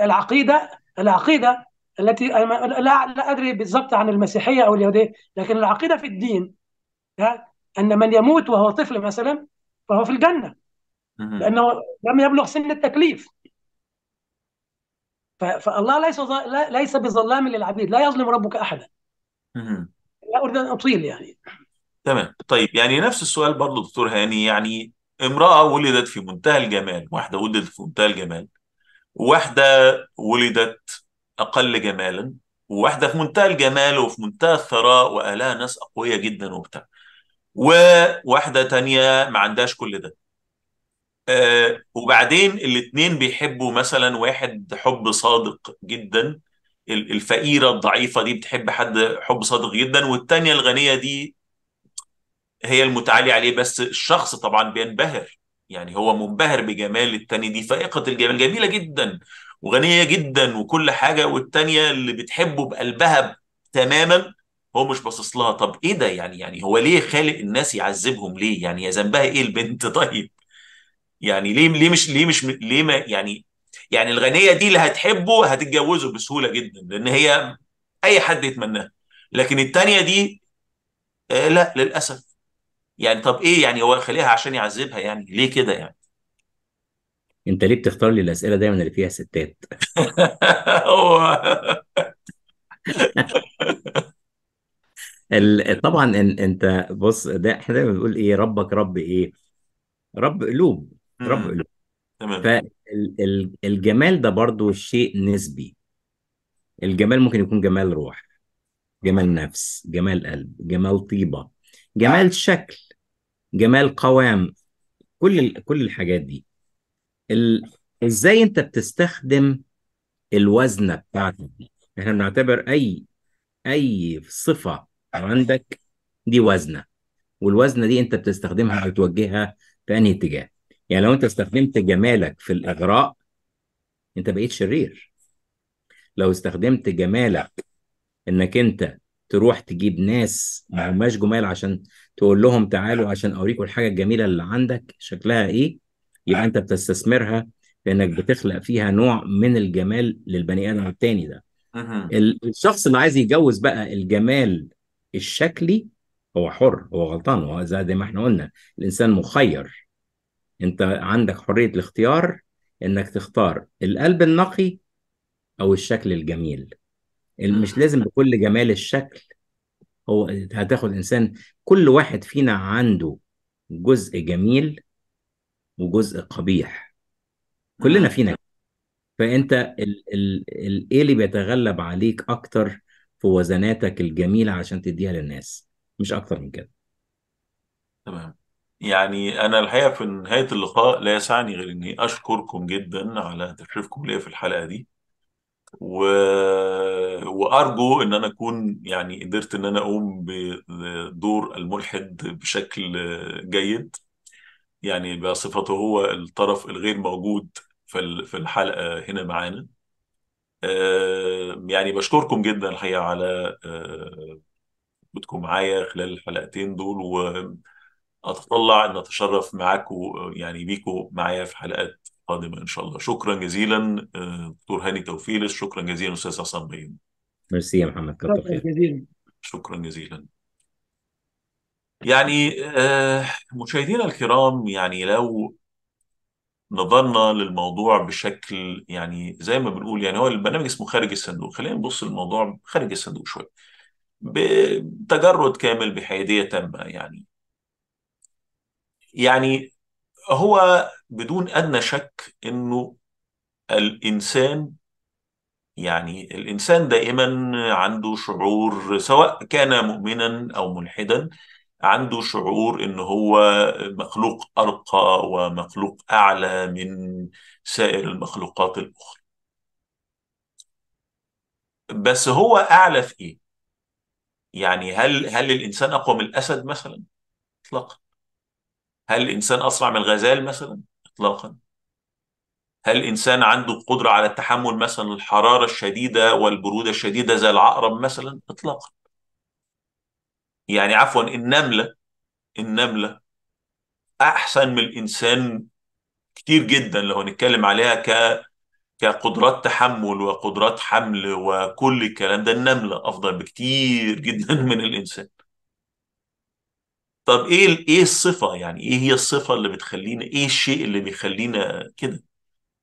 العقيده العقيده التي لا لا ادري بالضبط عن المسيحيه او اليهوديه لكن العقيده في الدين ها ان من يموت وهو طفل مثلا فهو في الجنه لانه لم يبلغ سن التكليف فالله ليس ليس بظلام للعبيد لا يظلم ربك احدا لا اريد ان اطيل يعني تمام طيب يعني نفس السؤال برضه دكتور هاني يعني امرأة ولدت في منتهى الجمال واحدة ولدت في منتهى الجمال واحدة ولدت أقل جمالا وواحدة في منتهى الجمال وفي منتهى الثراء وآلها ناس قوية جدا وبتاع وواحدة تانية ما عندهاش كل ده آه وبعدين الاثنين بيحبوا مثلا واحد حب صادق جدا الفقيرة الضعيفة دي بتحب حد حب صادق جدا والتانية الغنية دي هي المتعالية عليه بس الشخص طبعا بينبهر يعني هو منبهر بجمال التانية دي فائقة الجمال جميلة جدا وغنية جدا وكل حاجة والتانية اللي بتحبه بقلبها تماما هو مش باصص لها طب ايه ده يعني يعني هو ليه خالق الناس يعذبهم ليه يعني يا ذنبها ايه البنت طيب يعني ليه ليه مش ليه مش ليه ما يعني يعني الغنيه دي اللي هتحبه هتتجوزه بسهوله جدا لان هي اي حد يتمناها لكن الثانيه دي آه لا للاسف يعني طب ايه يعني هو خليها عشان يعذبها يعني ليه كده يعني انت ليه بتختار لي الاسئله دايما اللي فيها ستات طبعا انت بص ده احنا دايما بنقول ايه ربك رب ايه رب قلوب ربوا قلوب تمام فالجمال ده برضو شيء نسبي الجمال ممكن يكون جمال روح جمال نفس جمال قلب جمال طيبة جمال شكل جمال قوام كل كل الحاجات دي ال... ازاي انت بتستخدم الوزنة بتاعتك احنا بنعتبر اي اي صفة عندك دي وزنة والوزنة دي انت بتستخدمها او توجهها في انهي اتجاه يعني لو انت استخدمت جمالك في الاغراء انت بقيت شرير لو استخدمت جمالك انك انت تروح تجيب ناس ما هماش جمال عشان تقول لهم تعالوا عشان اوريكم الحاجه الجميله اللي عندك شكلها ايه يبقى انت بتستثمرها لانك بتخلق فيها نوع من الجمال للبني ادم التاني ده الشخص اللي عايز يتجوز بقى الجمال الشكلي هو حر هو غلطان هو زي ما احنا قلنا الانسان مخير انت عندك حريه الاختيار انك تختار القلب النقي او الشكل الجميل مش لازم بكل جمال الشكل هو هتاخد انسان كل واحد فينا عنده جزء جميل وجزء قبيح كلنا فينا فانت ايه اللي بيتغلب عليك اكتر في وزناتك الجميله عشان تديها للناس مش اكتر من كده تمام يعني أنا الحقيقة في نهاية اللقاء لا يسعني غير إني أشكركم جدًا على تشريفكم ليّا في الحلقة دي، و وأرجو إن أنا أكون يعني قدرت إن أنا أقوم بدور الملحد بشكل جيد، يعني بصفته هو الطرف الغير موجود في الحلقة هنا معانا. آه، يعني بشكركم جدًا الحقيقة على آه، وجودكم معايا خلال الحلقتين دول و اتطلع ان اتشرف معاكم يعني بيكم معايا في حلقات قادمه ان شاء الله شكرا جزيلا آه، دكتور هاني توفيلس شكرا جزيلا استاذ عصام بيوم ميرسي يا محمد كتر خير شكرا جزيلا يعني آه، مشاهدينا الكرام يعني لو نظرنا للموضوع بشكل يعني زي ما بنقول يعني هو البرنامج اسمه خارج الصندوق خلينا نبص للموضوع خارج الصندوق شويه بتجرد كامل بحياديه تامه يعني يعني هو بدون ادنى شك انه الانسان يعني الانسان دائما عنده شعور سواء كان مؤمنا او ملحدا عنده شعور ان هو مخلوق ارقى ومخلوق اعلى من سائر المخلوقات الاخرى بس هو اعلى في ايه يعني هل هل الانسان اقوى من الاسد مثلا اطلاقا هل الانسان اسرع من الغزال مثلا اطلاقا هل الانسان عنده القدره على تحمل مثلا الحراره الشديده والبروده الشديده زي العقرب مثلا اطلاقا يعني عفوا النمله النمله احسن من الانسان كتير جدا لو هنتكلم عليها ك كقدرات تحمل وقدرات حمل وكل الكلام ده النمله افضل بكتير جدا من الانسان طب ايه ايه الصفه يعني ايه هي الصفه اللي بتخلينا ايه الشيء اللي بيخلينا كده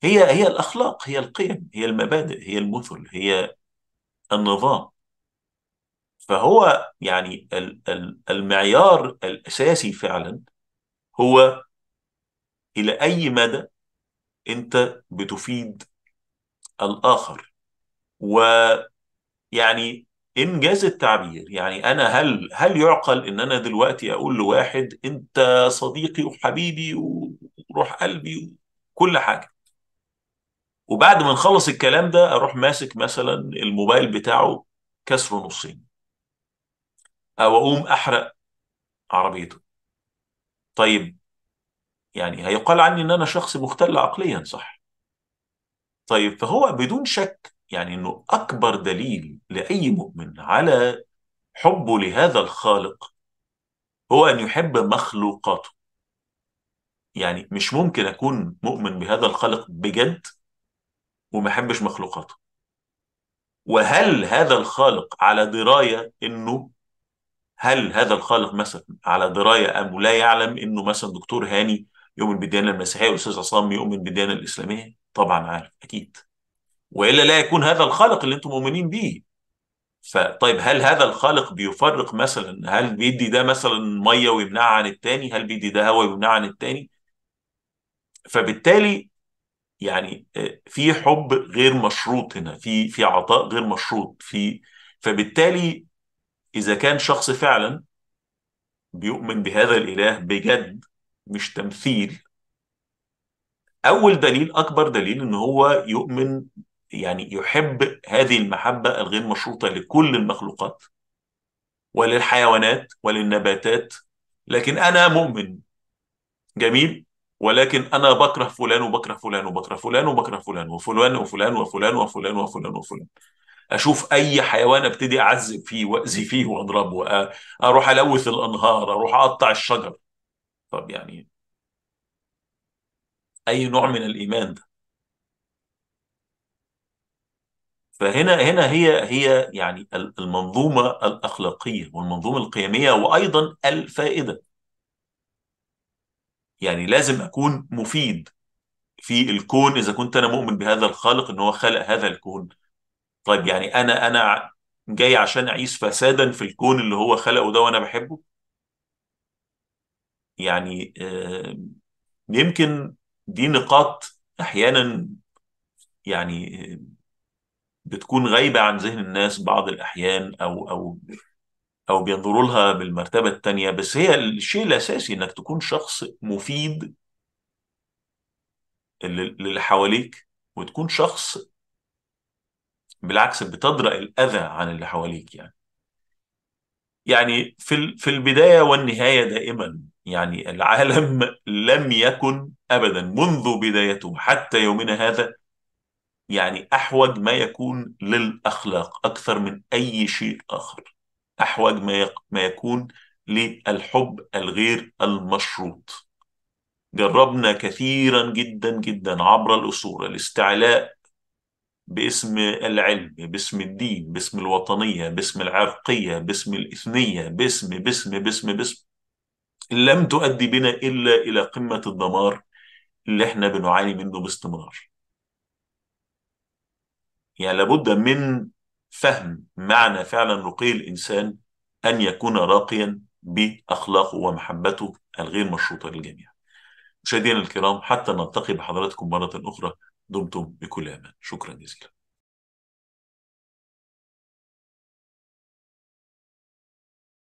هي هي الاخلاق هي القيم هي المبادئ هي المثل هي النظام فهو يعني المعيار الاساسي فعلا هو الى اي مدى انت بتفيد الاخر ويعني انجاز التعبير يعني انا هل هل يعقل ان انا دلوقتي اقول لواحد انت صديقي وحبيبي وروح قلبي وكل حاجه وبعد ما نخلص الكلام ده اروح ماسك مثلا الموبايل بتاعه كسره نصين او اقوم احرق عربيته طيب يعني هيقال عني ان انا شخص مختل عقليا صح طيب فهو بدون شك يعني انه اكبر دليل لاي مؤمن على حبه لهذا الخالق هو ان يحب مخلوقاته يعني مش ممكن اكون مؤمن بهذا الخالق بجد وما احبش مخلوقاته وهل هذا الخالق على درايه انه هل هذا الخالق مثلا على درايه ام لا يعلم انه مثلا دكتور هاني يؤمن بالديانه المسيحيه والاستاذ عصام يؤمن بالديانه الاسلاميه؟ طبعا عارف اكيد والا لا يكون هذا الخالق اللي انتم مؤمنين به فطيب هل هذا الخالق بيفرق مثلا هل بيدي ده مثلا ميه ويمنعها عن التاني هل بيدي ده هواء ويمنعها عن التاني فبالتالي يعني آه، في حب غير مشروط هنا في في عطاء غير مشروط في فبالتالي اذا كان شخص فعلا بيؤمن بهذا الاله بجد مش تمثيل اول دليل اكبر دليل ان هو يؤمن يعني يحب هذه المحبة الغير مشروطة لكل المخلوقات وللحيوانات وللنباتات لكن أنا مؤمن جميل ولكن أنا بكره فلان وبكره فلان وبكره فلان وبكره فلان وفلان وفلان وفلان وفلان وفلان وفلان أشوف أي حيوان أبتدي أعذب فيه وأذي فيه وأضربه أروح ألوث الأنهار أروح أقطع الشجر طب يعني أي نوع من الإيمان ده فهنا هنا هي هي يعني المنظومه الاخلاقيه والمنظومه القيميه وايضا الفائده. يعني لازم اكون مفيد في الكون اذا كنت انا مؤمن بهذا الخالق ان هو خلق هذا الكون. طيب يعني انا انا جاي عشان اعيش فسادا في الكون اللي هو خلقه ده وانا بحبه؟ يعني آه، يمكن دي نقاط احيانا يعني آه، بتكون غايبة عن ذهن الناس بعض الأحيان أو أو أو بينظروا لها بالمرتبة الثانية بس هي الشيء الأساسي إنك تكون شخص مفيد للي حواليك وتكون شخص بالعكس بتدرأ الأذى عن اللي حواليك يعني يعني في في البداية والنهاية دائما يعني العالم لم يكن أبدا منذ بدايته حتى يومنا هذا يعني أحوج ما يكون للأخلاق أكثر من أي شيء آخر أحوج ما, ما يكون للحب الغير المشروط جربنا كثيرا جدا جدا عبر الأصول الاستعلاء باسم العلم باسم الدين باسم الوطنية باسم العرقية باسم الإثنية باسم باسم باسم باسم لم تؤدي بنا إلا إلى قمة الدمار اللي احنا بنعاني منه باستمرار يعني لابد من فهم معنى فعلا رقي الإنسان أن يكون راقيا بأخلاقه ومحبته الغير مشروطة للجميع مشاهدينا الكرام حتى نلتقي بحضراتكم مرة أخرى دمتم بكل أمان شكرا جزيلا